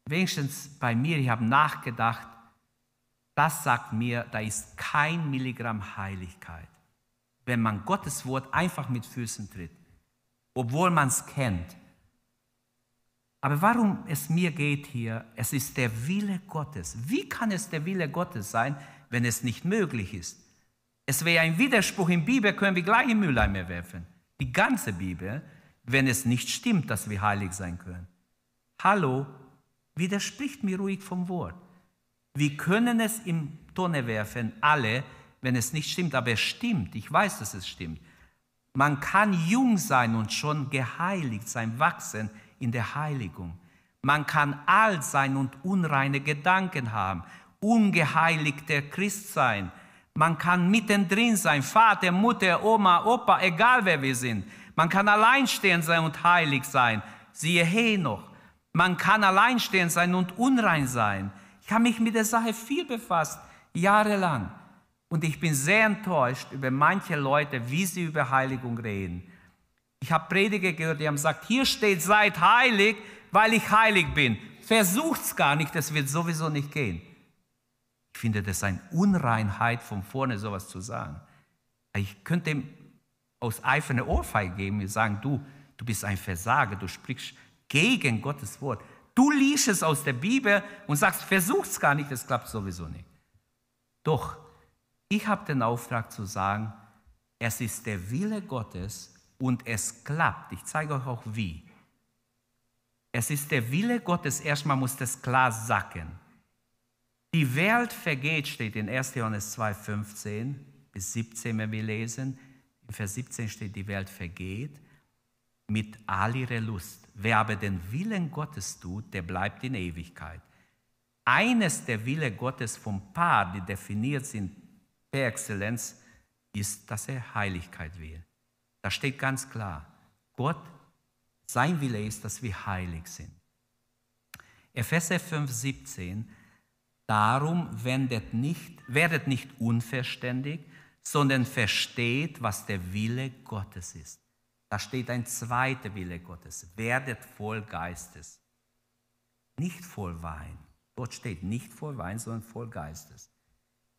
wenigstens bei mir, ich habe nachgedacht, das sagt mir, da ist kein Milligramm Heiligkeit, wenn man Gottes Wort einfach mit Füßen tritt, obwohl man es kennt. Aber warum es mir geht hier, es ist der Wille Gottes. Wie kann es der Wille Gottes sein, wenn es nicht möglich ist? Es wäre ein Widerspruch in Bibel, können wir gleich im Mülleimer werfen. Die ganze Bibel, wenn es nicht stimmt, dass wir heilig sein können. Hallo, widerspricht mir ruhig vom Wort. Wir können es im Tonne werfen, alle, wenn es nicht stimmt, aber es stimmt. Ich weiß, dass es stimmt. Man kann jung sein und schon geheiligt sein, wachsen in der Heiligung. Man kann alt sein und unreine Gedanken haben, ungeheiligter Christ sein. Man kann mittendrin sein, Vater, Mutter, Oma, Opa, egal wer wir sind. Man kann alleinstehend sein und heilig sein. Siehe Henoch. Man kann alleinstehend sein und unrein sein. Ich habe mich mit der Sache viel befasst, jahrelang. Und ich bin sehr enttäuscht über manche Leute, wie sie über Heiligung reden. Ich habe Prediger gehört, die haben gesagt, hier steht, seid heilig, weil ich heilig bin. Versucht's gar nicht, das wird sowieso nicht gehen. Ich finde das eine Unreinheit, von vorne sowas zu sagen. Ich könnte ihm aus Eifer eine Ohrfeige geben und sagen, du, du bist ein Versager, du sprichst gegen Gottes Wort. Du liest es aus der Bibel und sagst, versuch es gar nicht, es klappt sowieso nicht. Doch, ich habe den Auftrag zu sagen, es ist der Wille Gottes und es klappt. Ich zeige euch auch wie. Es ist der Wille Gottes, erstmal muss das klar sacken. Die Welt vergeht, steht in 1. Johannes 2, 15 bis 17, wenn wir lesen. In Vers 17 steht, die Welt vergeht, mit all ihrer Lust. Wer aber den Willen Gottes tut, der bleibt in Ewigkeit. Eines der Wille Gottes vom Paar, die definiert sind per Exzellenz, ist, dass er Heiligkeit will. Da steht ganz klar, Gott, sein Wille ist, dass wir heilig sind. Epheser 5, 17, Darum wendet nicht, werdet nicht unverständig, sondern versteht, was der Wille Gottes ist. Da steht ein zweiter Wille Gottes. Werdet voll Geistes. Nicht voll Wein. Dort steht nicht voll Wein, sondern voll Geistes.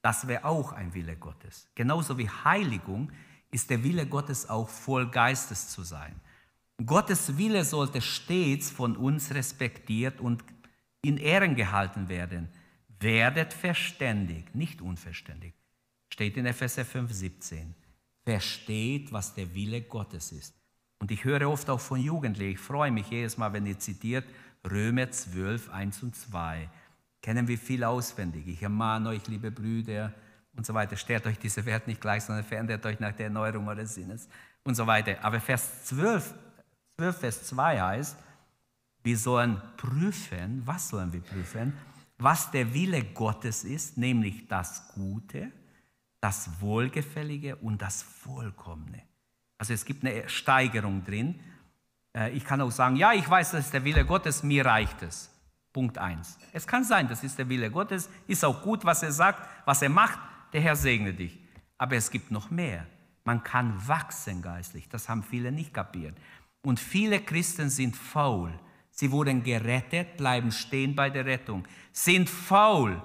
Das wäre auch ein Wille Gottes. Genauso wie Heiligung ist der Wille Gottes auch voll Geistes zu sein. Gottes Wille sollte stets von uns respektiert und in Ehren gehalten werden. Werdet verständig, nicht unverständig. Steht in Epheser 5,17. Versteht, was der Wille Gottes ist. Und ich höre oft auch von Jugendlichen, ich freue mich jedes Mal, wenn ihr zitiert, Römer 12, 1 und 2. Kennen wir viel auswendig. Ich ermahne euch, liebe Brüder und so weiter. Stellt euch diese Wert nicht gleich, sondern verändert euch nach der Erneuerung eures Sinnes und so weiter. Aber Vers 12, 12 Vers 2 heißt, wir sollen prüfen, was sollen wir prüfen? Was der Wille Gottes ist, nämlich das Gute, das Wohlgefällige und das Vollkommene. Also es gibt eine Steigerung drin. Äh, ich kann auch sagen, ja, ich weiß, das ist der Wille Gottes, mir reicht es. Punkt 1. Es kann sein, das ist der Wille Gottes, ist auch gut, was er sagt, was er macht, der Herr segne dich. Aber es gibt noch mehr. Man kann wachsen geistlich, das haben viele nicht kapiert. Und viele Christen sind faul. Sie wurden gerettet, bleiben stehen bei der Rettung, sind faul.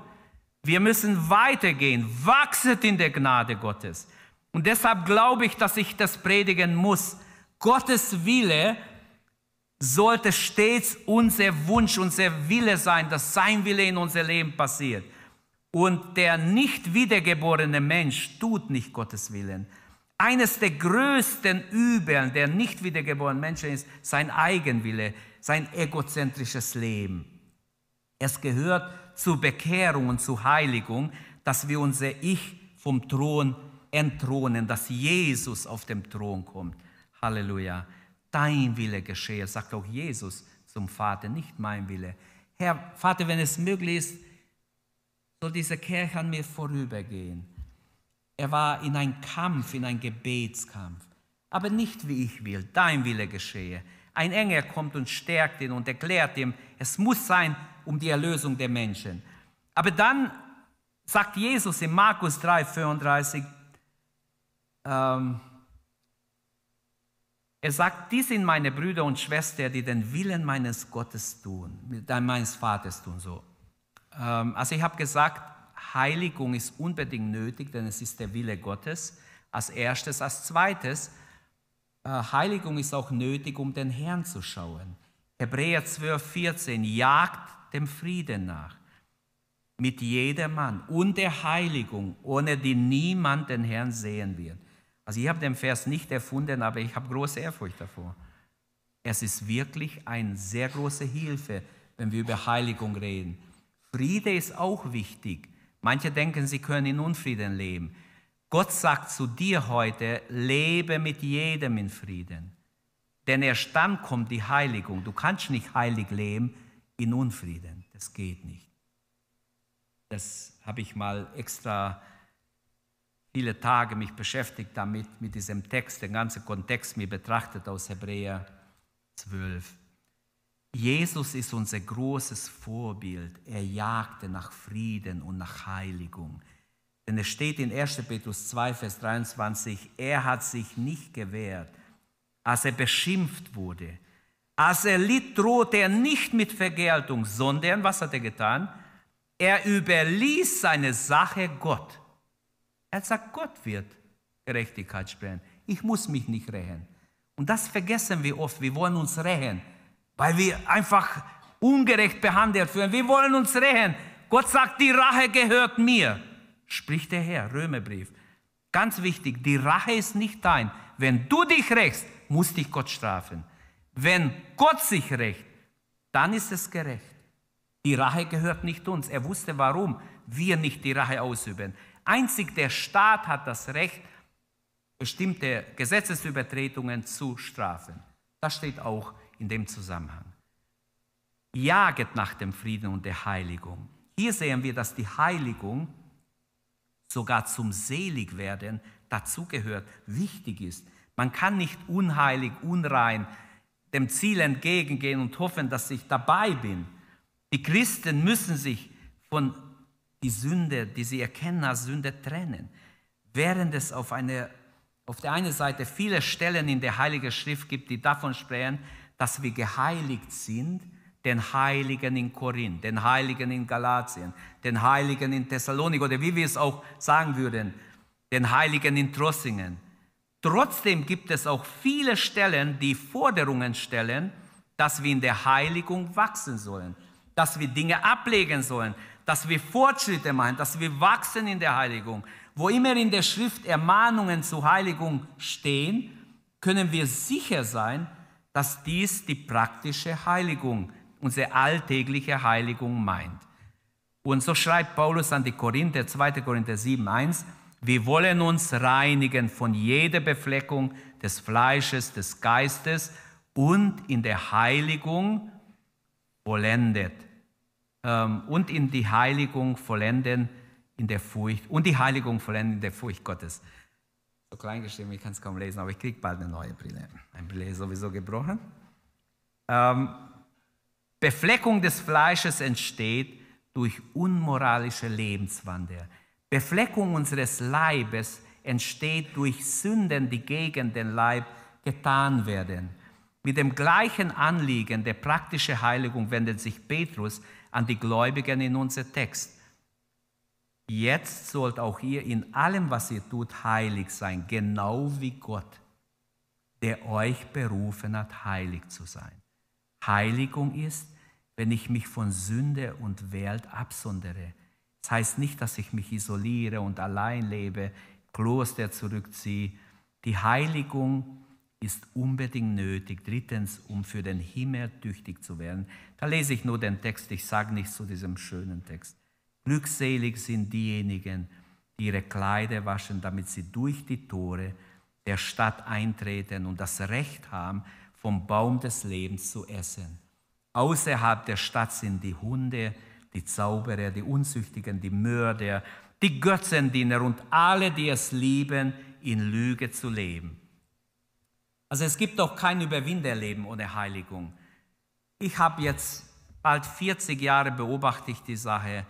Wir müssen weitergehen, wachset in der Gnade Gottes. Und deshalb glaube ich, dass ich das predigen muss. Gottes Wille sollte stets unser Wunsch, unser Wille sein, dass sein Wille in unser Leben passiert. Und der nicht wiedergeborene Mensch tut nicht Gottes Willen. Eines der größten Übeln der nicht wiedergeborenen Menschen ist sein Eigenwille, sein egozentrisches Leben. Es gehört zur Bekehrung und zur Heiligung, dass wir unser Ich vom Thron entthronen, dass Jesus auf dem Thron kommt. Halleluja. Dein Wille geschehe, sagt auch Jesus zum Vater, nicht mein Wille. Herr Vater, wenn es möglich ist, soll diese Kirche an mir vorübergehen. Er war in einem Kampf, in einem Gebetskampf. Aber nicht wie ich will, dein Wille geschehe. Ein Engel kommt und stärkt ihn und erklärt ihm, es muss sein um die Erlösung der Menschen. Aber dann sagt Jesus in Markus 3, 35, ähm, er sagt, die sind meine Brüder und Schwestern, die den Willen meines Gottes tun, äh, meines Vaters tun. So. Ähm, also ich habe gesagt, Heiligung ist unbedingt nötig, denn es ist der Wille Gottes als erstes. Als zweites, äh, Heiligung ist auch nötig, um den Herrn zu schauen. Hebräer 12, 14, jagt dem Frieden nach mit jedermann und der Heiligung, ohne die niemand den Herrn sehen wird. Also ich habe den Vers nicht erfunden, aber ich habe große Ehrfurcht davor. Es ist wirklich eine sehr große Hilfe, wenn wir über Heiligung reden. Friede ist auch wichtig. Manche denken, sie können in Unfrieden leben. Gott sagt zu dir heute, lebe mit jedem in Frieden. Denn erst dann kommt die Heiligung. Du kannst nicht heilig leben in Unfrieden. Das geht nicht. Das habe ich mal extra viele Tage mich beschäftigt damit, mit diesem Text, den ganzen Kontext mir betrachtet aus Hebräer 12. Jesus ist unser großes Vorbild. Er jagte nach Frieden und nach Heiligung. Denn es steht in 1. Petrus 2, Vers 23, er hat sich nicht gewehrt, als er beschimpft wurde. Als er litt, drohte er nicht mit Vergeltung, sondern, was hat er getan? Er überließ seine Sache Gott. Er sagt, Gott wird Gerechtigkeit sprechen. Ich muss mich nicht rächen. Und das vergessen wir oft. Wir wollen uns rächen, weil wir einfach ungerecht behandelt werden. Wir wollen uns rächen. Gott sagt, die Rache gehört mir, spricht der Herr, Römerbrief. Ganz wichtig, die Rache ist nicht dein. Wenn du dich rächst, muss dich Gott strafen. Wenn Gott sich rächt, dann ist es gerecht. Die Rache gehört nicht uns. Er wusste, warum wir nicht die Rache ausüben. Einzig der Staat hat das Recht, bestimmte Gesetzesübertretungen zu strafen. Das steht auch in dem Zusammenhang. Jaget nach dem Frieden und der Heiligung. Hier sehen wir, dass die Heiligung sogar zum Seligwerden dazugehört, wichtig ist. Man kann nicht unheilig, unrein dem Ziel entgegengehen und hoffen, dass ich dabei bin. Die Christen müssen sich von die Sünde, die sie erkennen als Sünde, trennen. Während es auf, eine, auf der einen Seite viele Stellen in der Heiligen Schrift gibt, die davon sprechen, dass wir geheiligt sind, den Heiligen in Korinth, den Heiligen in Galatien, den Heiligen in Thessalonik oder wie wir es auch sagen würden, den Heiligen in Trossingen. Trotzdem gibt es auch viele Stellen, die Forderungen stellen, dass wir in der Heiligung wachsen sollen, dass wir Dinge ablegen sollen, dass wir Fortschritte machen, dass wir wachsen in der Heiligung. Wo immer in der Schrift Ermahnungen zur Heiligung stehen, können wir sicher sein, dass dies die praktische Heiligung, unsere alltägliche Heiligung meint. Und so schreibt Paulus an die Korinther, 2. Korinther 7,1, wir wollen uns reinigen von jeder Befleckung des Fleisches, des Geistes und in der Heiligung vollendet ähm, und in die Heiligung vollenden in der Furcht und die Heiligung vollenden in der Furcht Gottes. So klein geschrieben, ich kann es kaum lesen, aber ich kriege bald eine neue Brille. Ein Brille ist sowieso gebrochen. Ähm, Befleckung des Fleisches entsteht durch unmoralische Lebenswandel. Befleckung unseres Leibes entsteht durch Sünden, die gegen den Leib getan werden. Mit dem gleichen Anliegen der praktischen Heiligung wendet sich Petrus an die Gläubigen in unser Text. Jetzt sollt auch ihr in allem, was ihr tut, heilig sein, genau wie Gott, der euch berufen hat, heilig zu sein. Heiligung ist, wenn ich mich von Sünde und Welt absondere. Das heißt nicht, dass ich mich isoliere und allein lebe, Kloster zurückziehe. Die Heiligung ist, ist unbedingt nötig. Drittens, um für den Himmel tüchtig zu werden. Da lese ich nur den Text, ich sage nichts zu diesem schönen Text. Glückselig sind diejenigen, die ihre Kleider waschen, damit sie durch die Tore der Stadt eintreten und das Recht haben, vom Baum des Lebens zu essen. Außerhalb der Stadt sind die Hunde, die Zauberer, die Unzüchtigen, die Mörder, die Götzendiener und alle, die es lieben, in Lüge zu leben. Also es gibt doch kein Überwinderleben ohne Heiligung. Ich habe jetzt bald 40 Jahre beobachte ich die Sache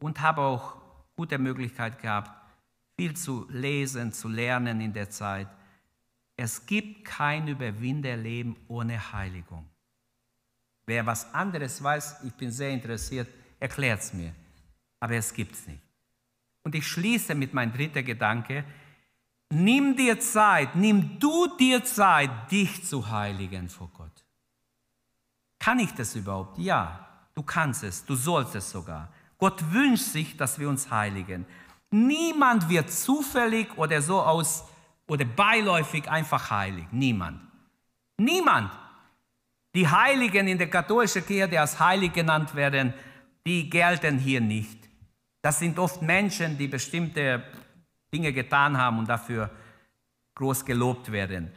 und habe auch gute Möglichkeit gehabt, viel zu lesen, zu lernen in der Zeit. Es gibt kein Überwinderleben ohne Heiligung. Wer was anderes weiß, ich bin sehr interessiert, erklärt es mir. Aber es gibt es nicht. Und ich schließe mit meinem dritten Gedanke, nimm dir Zeit, nimm du dir Zeit, dich zu heiligen vor Gott. Kann ich das überhaupt? Ja, du kannst es, du sollst es sogar. Gott wünscht sich, dass wir uns heiligen. Niemand wird zufällig oder so aus oder beiläufig einfach heilig. Niemand. Niemand. Die Heiligen in der katholischen Kirche, die als heilig genannt werden, die gelten hier nicht. Das sind oft Menschen, die bestimmte Dinge getan haben und dafür groß gelobt werden.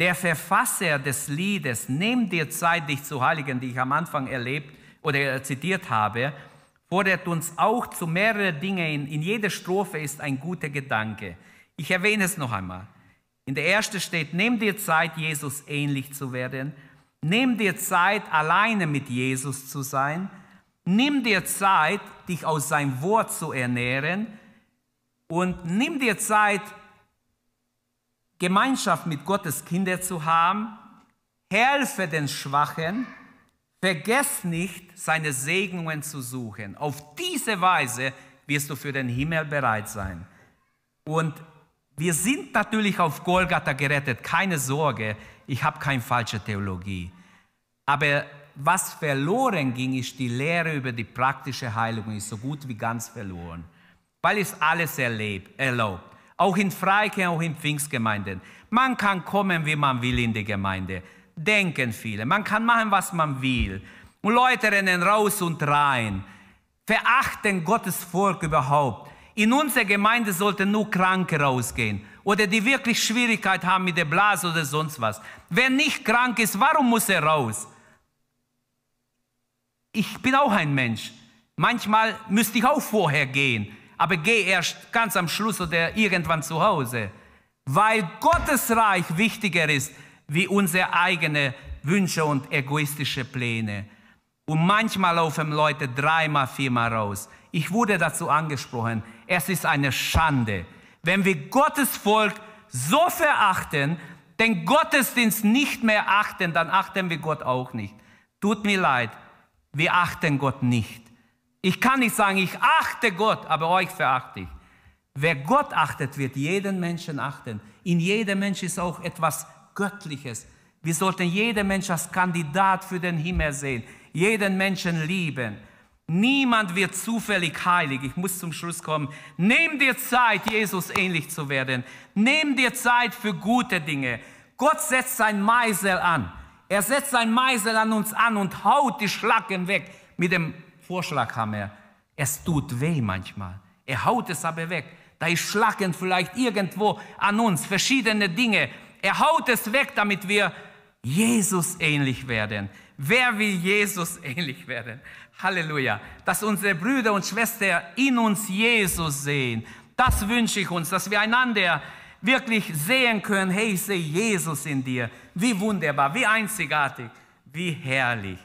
Der Verfasser des Liedes, nimm dir Zeit, dich zu heiligen, die ich am Anfang erlebt oder zitiert habe, fordert uns auch zu mehreren Dingen. In, in jeder Strophe ist ein guter Gedanke. Ich erwähne es noch einmal. In der ersten steht, nimm dir Zeit, Jesus ähnlich zu werden. Nimm dir Zeit, alleine mit Jesus zu sein. Nimm dir Zeit, dich aus seinem Wort zu ernähren und nimm dir Zeit, Gemeinschaft mit Gottes Kindern zu haben. Helfe den Schwachen. Vergess nicht, seine Segnungen zu suchen. Auf diese Weise wirst du für den Himmel bereit sein. Und wir sind natürlich auf Golgatha gerettet, keine Sorge, ich habe keine falsche Theologie. Aber was verloren ging, ist die Lehre über die praktische Heilung, ist so gut wie ganz verloren weil es alles erlebt, erlaubt. Auch in Freikirchen, auch in Pfingstgemeinden. Man kann kommen, wie man will in die Gemeinde. Denken viele. Man kann machen, was man will. Und Leute rennen raus und rein. Verachten Gottes Volk überhaupt. In unserer Gemeinde sollten nur Kranke rausgehen oder die wirklich Schwierigkeit haben mit der Blase oder sonst was. Wer nicht krank ist, warum muss er raus? Ich bin auch ein Mensch. Manchmal müsste ich auch vorher gehen aber geh erst ganz am Schluss oder irgendwann zu Hause, weil Gottes Reich wichtiger ist wie unsere eigenen Wünsche und egoistische Pläne. Und manchmal laufen Leute dreimal, viermal raus. Ich wurde dazu angesprochen, es ist eine Schande, wenn wir Gottes Volk so verachten, den Gottesdienst nicht mehr achten, dann achten wir Gott auch nicht. Tut mir leid, wir achten Gott nicht. Ich kann nicht sagen, ich achte Gott, aber euch verachte ich. Wer Gott achtet, wird jeden Menschen achten. In jedem Menschen ist auch etwas Göttliches. Wir sollten jeden Menschen als Kandidat für den Himmel sehen, jeden Menschen lieben. Niemand wird zufällig heilig. Ich muss zum Schluss kommen. Nimm dir Zeit, Jesus ähnlich zu werden. Nimm dir Zeit für gute Dinge. Gott setzt sein Meisel an. Er setzt sein Meisel an uns an und haut die Schlacken weg mit dem Vorschlag haben wir. Es tut weh manchmal. Er haut es aber weg. Da ist Schlacken vielleicht irgendwo an uns, verschiedene Dinge. Er haut es weg, damit wir Jesus ähnlich werden. Wer will Jesus ähnlich werden? Halleluja. Dass unsere Brüder und Schwestern in uns Jesus sehen. Das wünsche ich uns, dass wir einander wirklich sehen können. Hey, ich sehe Jesus in dir. Wie wunderbar, wie einzigartig, wie herrlich.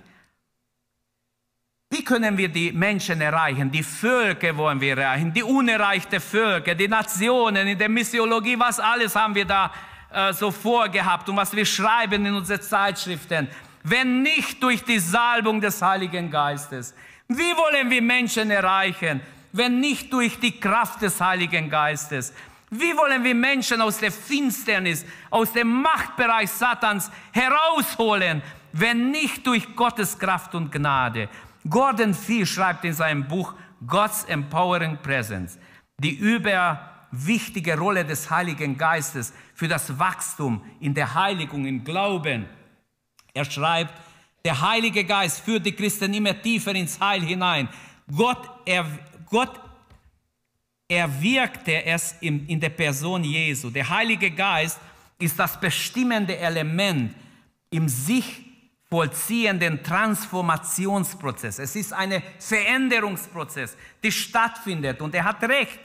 Wie können wir die Menschen erreichen? Die Völker wollen wir erreichen, die unerreichte Völker, die Nationen, in der Missiologie, was alles haben wir da äh, so vorgehabt und was wir schreiben in unseren Zeitschriften, wenn nicht durch die Salbung des Heiligen Geistes. Wie wollen wir Menschen erreichen, wenn nicht durch die Kraft des Heiligen Geistes? Wie wollen wir Menschen aus der Finsternis, aus dem Machtbereich Satans herausholen, wenn nicht durch Gottes Kraft und Gnade? Gordon Fee schreibt in seinem Buch God's Empowering Presence die überwichtige Rolle des Heiligen Geistes für das Wachstum in der Heiligung, im Glauben. Er schreibt, der Heilige Geist führt die Christen immer tiefer ins Heil hinein. Gott, er, Gott erwirkte es in, in der Person Jesu. Der Heilige Geist ist das bestimmende Element im sich vollziehen den Transformationsprozess. Es ist ein Veränderungsprozess, die stattfindet. Und er hat recht,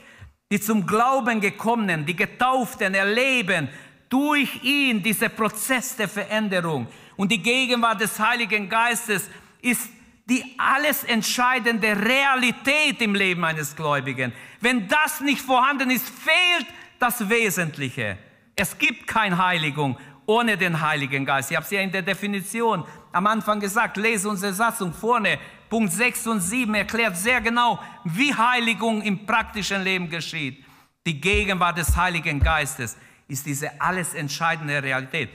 die zum Glauben gekommenen, die Getauften erleben durch ihn diese Prozess der Veränderung. Und die Gegenwart des Heiligen Geistes ist die alles entscheidende Realität im Leben eines Gläubigen. Wenn das nicht vorhanden ist, fehlt das Wesentliche. Es gibt keine Heiligung ohne den Heiligen Geist. Ich habe es ja in der Definition am Anfang gesagt. Lese unsere Satzung vorne. Punkt 6 und 7 erklärt sehr genau, wie Heiligung im praktischen Leben geschieht. Die Gegenwart des Heiligen Geistes ist diese alles entscheidende Realität.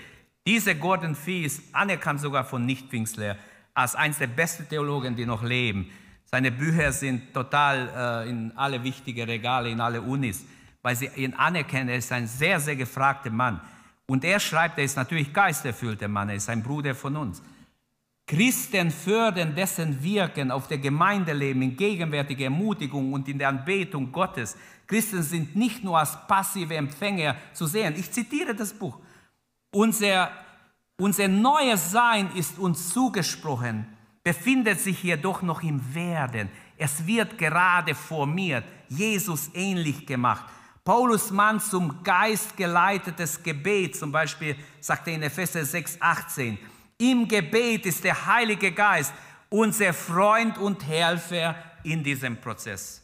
Dieser Gordon Fee ist anerkannt sogar von Nicht-Pfingstlehrer als eines der besten Theologen, die noch leben. Seine Bücher sind total äh, in alle wichtigen Regale, in alle Unis, weil sie ihn anerkennen. Er ist ein sehr, sehr gefragter Mann. Und er schreibt, er ist natürlich geisterfüllter Mann, er ist ein Bruder von uns. Christen fördern dessen Wirken auf der Gemeindeleben in gegenwärtiger Ermutigung und in der Anbetung Gottes. Christen sind nicht nur als passive Empfänger zu sehen. Ich zitiere das Buch. Unser, unser neues Sein ist uns zugesprochen, befindet sich jedoch noch im Werden. Es wird gerade formiert, Jesus ähnlich gemacht. Paulus Mann zum Geist geleitetes Gebet, zum Beispiel sagt er in Epheser 6, 18. Im Gebet ist der Heilige Geist unser Freund und Helfer in diesem Prozess.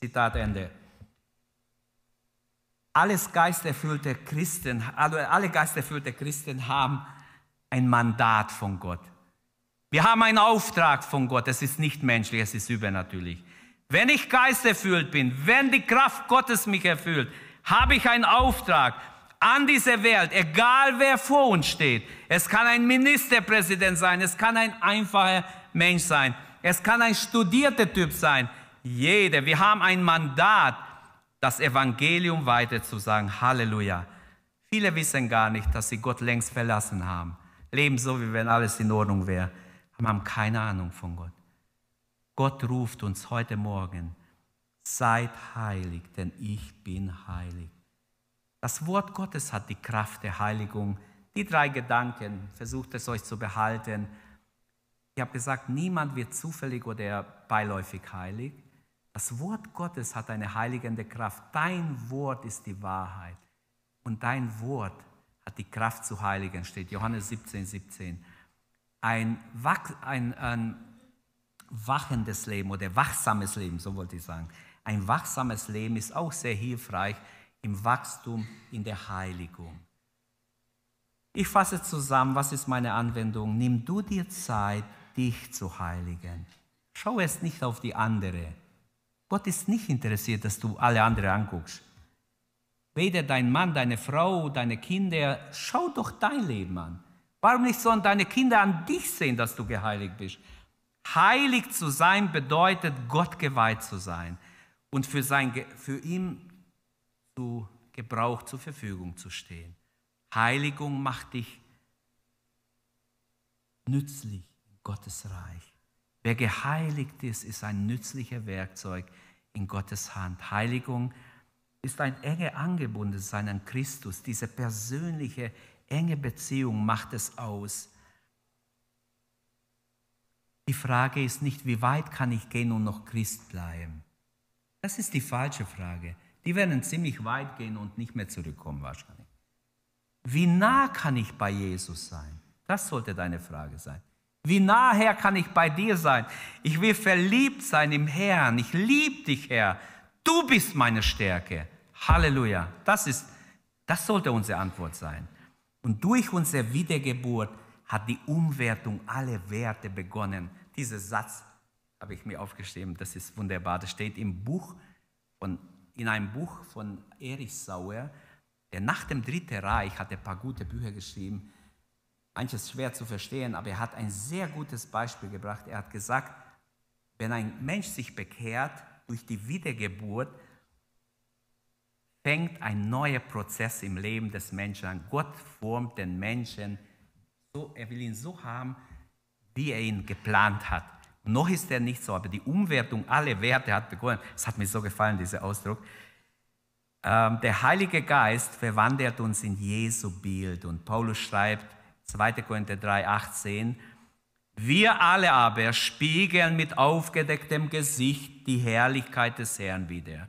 Zitat Ende. Alles geisterfüllte Christen, also alle geisterfüllte Christen haben ein Mandat von Gott. Wir haben einen Auftrag von Gott. Es ist nicht menschlich, es ist übernatürlich. Wenn ich geisterfüllt bin, wenn die Kraft Gottes mich erfüllt, habe ich einen Auftrag an diese Welt, egal wer vor uns steht. Es kann ein Ministerpräsident sein, es kann ein einfacher Mensch sein, es kann ein studierter Typ sein. Jeder, wir haben ein Mandat, das Evangelium weiterzusagen. Halleluja. Viele wissen gar nicht, dass sie Gott längst verlassen haben. Leben so, wie wenn alles in Ordnung wäre, haben keine Ahnung von Gott. Gott ruft uns heute Morgen, seid heilig, denn ich bin heilig. Das Wort Gottes hat die Kraft der Heiligung. Die drei Gedanken, versucht es euch zu behalten. Ich habe gesagt, niemand wird zufällig oder beiläufig heilig. Das Wort Gottes hat eine heiligende Kraft. Dein Wort ist die Wahrheit. Und dein Wort hat die Kraft zu heiligen, steht Johannes 17, 17. Ein, ein, ein wachendes Leben oder wachsames Leben, so wollte ich sagen. Ein wachsames Leben ist auch sehr hilfreich im Wachstum, in der Heiligung. Ich fasse zusammen, was ist meine Anwendung? Nimm du dir Zeit, dich zu heiligen. Schau es nicht auf die andere. Gott ist nicht interessiert, dass du alle anderen anguckst. Weder dein Mann, deine Frau, deine Kinder. Schau doch dein Leben an. Warum nicht sollen deine Kinder an dich sehen, dass du geheiligt bist? Heilig zu sein bedeutet, Gott geweiht zu sein und für, sein, für ihn zu Gebrauch zur Verfügung zu stehen. Heiligung macht dich nützlich in Gottes Reich. Wer geheiligt ist, ist ein nützlicher Werkzeug in Gottes Hand. Heiligung ist ein enge Angebundensein an Christus. Diese persönliche, enge Beziehung macht es aus. Die Frage ist nicht, wie weit kann ich gehen und noch Christ bleiben? Das ist die falsche Frage. Die werden ziemlich weit gehen und nicht mehr zurückkommen wahrscheinlich. Wie nah kann ich bei Jesus sein? Das sollte deine Frage sein. Wie nah, Herr, kann ich bei dir sein? Ich will verliebt sein im Herrn. Ich liebe dich, Herr. Du bist meine Stärke. Halleluja. Das, ist, das sollte unsere Antwort sein. Und durch unsere Wiedergeburt hat die Umwertung aller Werte begonnen. Dieser Satz habe ich mir aufgeschrieben, das ist wunderbar. Das steht im Buch von, in einem Buch von Erich Sauer, der nach dem Dritten Reich hat ein paar gute Bücher geschrieben. Manches schwer zu verstehen, aber er hat ein sehr gutes Beispiel gebracht. Er hat gesagt, wenn ein Mensch sich bekehrt durch die Wiedergeburt, fängt ein neuer Prozess im Leben des Menschen an. Gott formt den Menschen so, er will ihn so haben, wie er ihn geplant hat. noch ist er nicht so, aber die Umwertung aller Werte hat begonnen. Es hat mir so gefallen, dieser Ausdruck. Ähm, der Heilige Geist verwandelt uns in Jesu Bild. Und Paulus schreibt, 2. Korinther 3, 18, wir alle aber spiegeln mit aufgedecktem Gesicht die Herrlichkeit des Herrn wieder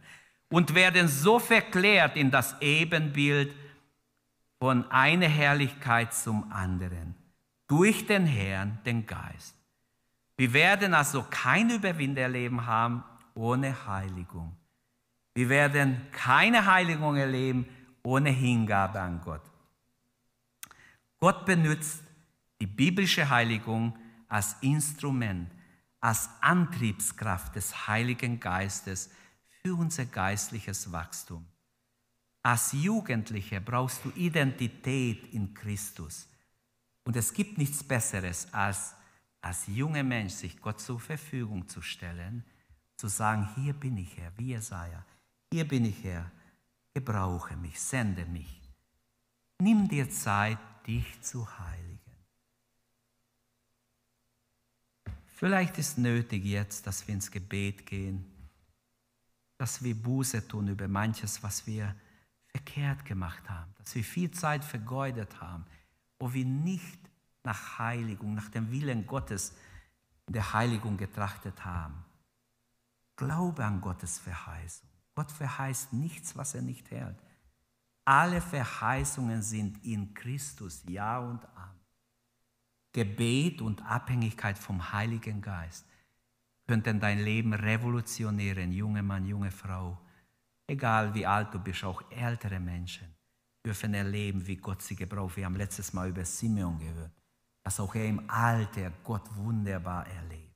und werden so verklärt in das Ebenbild, von einer Herrlichkeit zum anderen, durch den Herrn, den Geist. Wir werden also kein Überwinderleben haben ohne Heiligung. Wir werden keine Heiligung erleben ohne Hingabe an Gott. Gott benutzt die biblische Heiligung als Instrument, als Antriebskraft des Heiligen Geistes für unser geistliches Wachstum. Als Jugendliche brauchst du Identität in Christus. Und es gibt nichts Besseres, als als junger Mensch sich Gott zur Verfügung zu stellen, zu sagen, hier bin ich Herr, wie Jesaja, hier bin ich Herr, gebrauche mich, sende mich. Nimm dir Zeit, dich zu heiligen. Vielleicht ist nötig jetzt, dass wir ins Gebet gehen, dass wir Buße tun über manches, was wir verkehrt gemacht haben, dass wir viel Zeit vergeudet haben, wo wir nicht nach Heiligung, nach dem Willen Gottes der Heiligung getrachtet haben. Glaube an Gottes Verheißung. Gott verheißt nichts, was er nicht hält. Alle Verheißungen sind in Christus, ja und Amen. Gebet und Abhängigkeit vom Heiligen Geist könnten dein Leben revolutionieren, junge Mann, junge Frau egal wie alt du bist, auch ältere Menschen dürfen erleben, wie Gott sie gebraucht. Wir haben letztes Mal über Simeon gehört, dass auch er im Alter Gott wunderbar erlebt.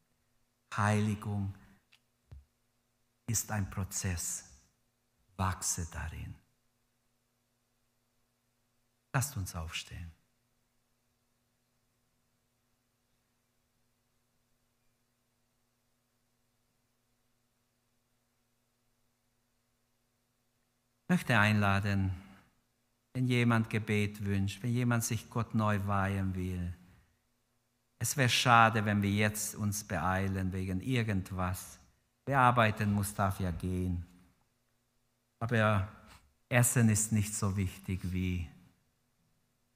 Heiligung ist ein Prozess. Wachse darin. Lasst uns aufstehen. möchte einladen, wenn jemand Gebet wünscht, wenn jemand sich Gott neu weihen will. Es wäre schade, wenn wir jetzt uns beeilen wegen irgendwas. Wer arbeiten muss, darf ja gehen. Aber Essen ist nicht so wichtig wie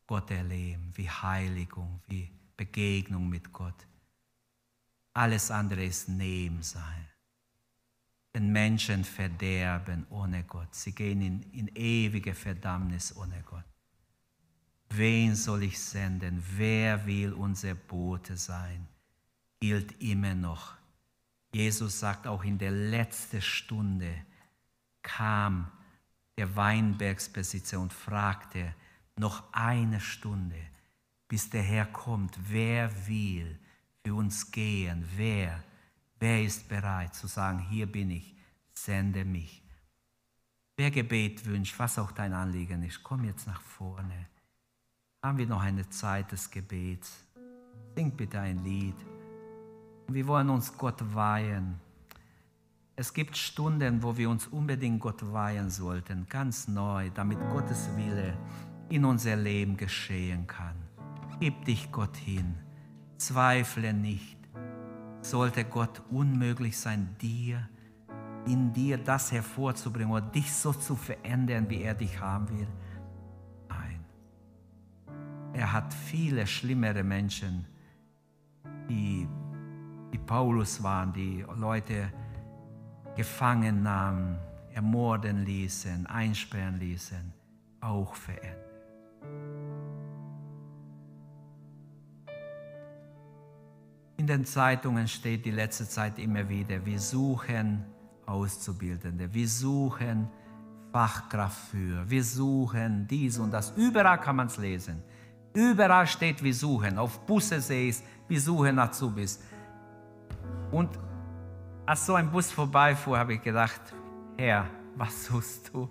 Gott erleben, wie Heiligung, wie Begegnung mit Gott. Alles andere ist sein wenn Menschen verderben ohne Gott. Sie gehen in, in ewige Verdammnis ohne Gott. Wen soll ich senden? Wer will unser Bote sein? Gilt immer noch. Jesus sagt auch in der letzten Stunde kam der Weinbergsbesitzer und fragte, noch eine Stunde, bis der Herr kommt. Wer will für uns gehen? Wer Wer ist bereit zu sagen, hier bin ich, sende mich? Wer Gebet wünscht, was auch dein Anliegen ist, komm jetzt nach vorne. Haben wir noch eine Zeit des Gebets? Sing bitte ein Lied. Wir wollen uns Gott weihen. Es gibt Stunden, wo wir uns unbedingt Gott weihen sollten, ganz neu, damit Gottes Wille in unser Leben geschehen kann. Gib dich Gott hin, zweifle nicht sollte Gott unmöglich sein, dir, in dir das hervorzubringen oder dich so zu verändern, wie er dich haben will. Nein. Er hat viele schlimmere Menschen, die, die Paulus waren, die Leute gefangen nahmen, ermorden ließen, einsperren ließen, auch verändert. In den Zeitungen steht die letzte Zeit immer wieder, wir suchen Auszubildende, wir suchen Fachkraft für, wir suchen dies und das. Überall kann man es lesen. Überall steht, wir suchen. Auf Busse sehe ich wir suchen Azubis. Und als so ein Bus vorbeifuhr, habe ich gedacht, Herr, was suchst du?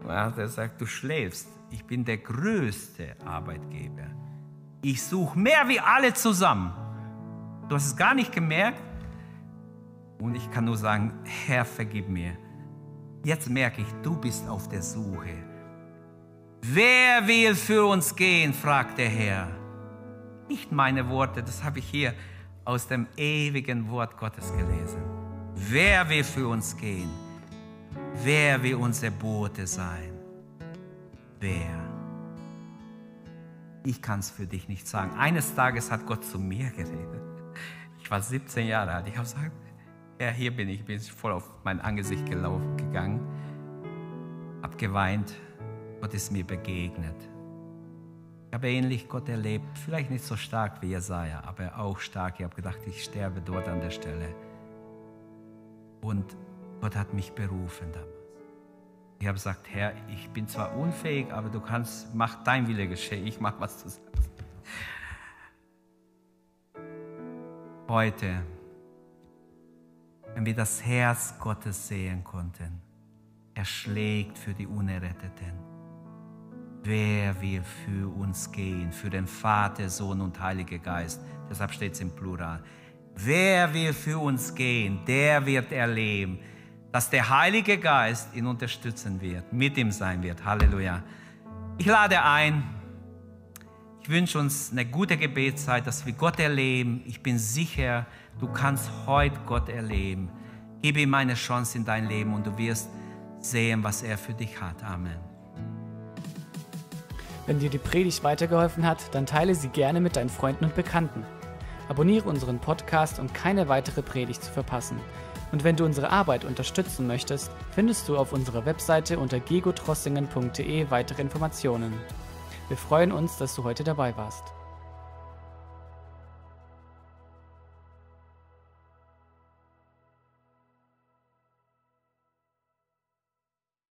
Und er gesagt, du schläfst. Ich bin der größte Arbeitgeber. Ich suche mehr wie alle zusammen. Du hast es gar nicht gemerkt. Und ich kann nur sagen, Herr, vergib mir. Jetzt merke ich, du bist auf der Suche. Wer will für uns gehen? fragt der Herr. Nicht meine Worte, das habe ich hier aus dem ewigen Wort Gottes gelesen. Wer will für uns gehen? Wer will unser Bote sein? Wer? Ich kann es für dich nicht sagen. Eines Tages hat Gott zu mir geredet. Ich war 17 Jahre alt. Ich habe gesagt, Herr, hier bin ich. Ich bin voll auf mein Angesicht gelaufen, gegangen, habe geweint. Gott ist mir begegnet. Ich habe ähnlich Gott erlebt, vielleicht nicht so stark wie Jesaja, aber auch stark. Ich habe gedacht, ich sterbe dort an der Stelle. Und Gott hat mich berufen damals. Ich habe gesagt, Herr, ich bin zwar unfähig, aber du kannst, mach dein Wille geschehen, ich mach, was du sagst. Heute, wenn wir das Herz Gottes sehen konnten, er schlägt für die Unerretteten. Wer will für uns gehen, für den Vater, Sohn und Heiliger Geist? Deshalb steht es im Plural. Wer will für uns gehen, der wird erleben dass der Heilige Geist ihn unterstützen wird, mit ihm sein wird. Halleluja. Ich lade ein. Ich wünsche uns eine gute Gebetszeit, dass wir Gott erleben. Ich bin sicher, du kannst heute Gott erleben. Gib ihm eine Chance in dein Leben und du wirst sehen, was er für dich hat. Amen. Wenn dir die Predigt weitergeholfen hat, dann teile sie gerne mit deinen Freunden und Bekannten. Abonniere unseren Podcast, um keine weitere Predigt zu verpassen. Und wenn du unsere Arbeit unterstützen möchtest, findest du auf unserer Webseite unter gegotrossingen.de weitere Informationen. Wir freuen uns, dass du heute dabei warst.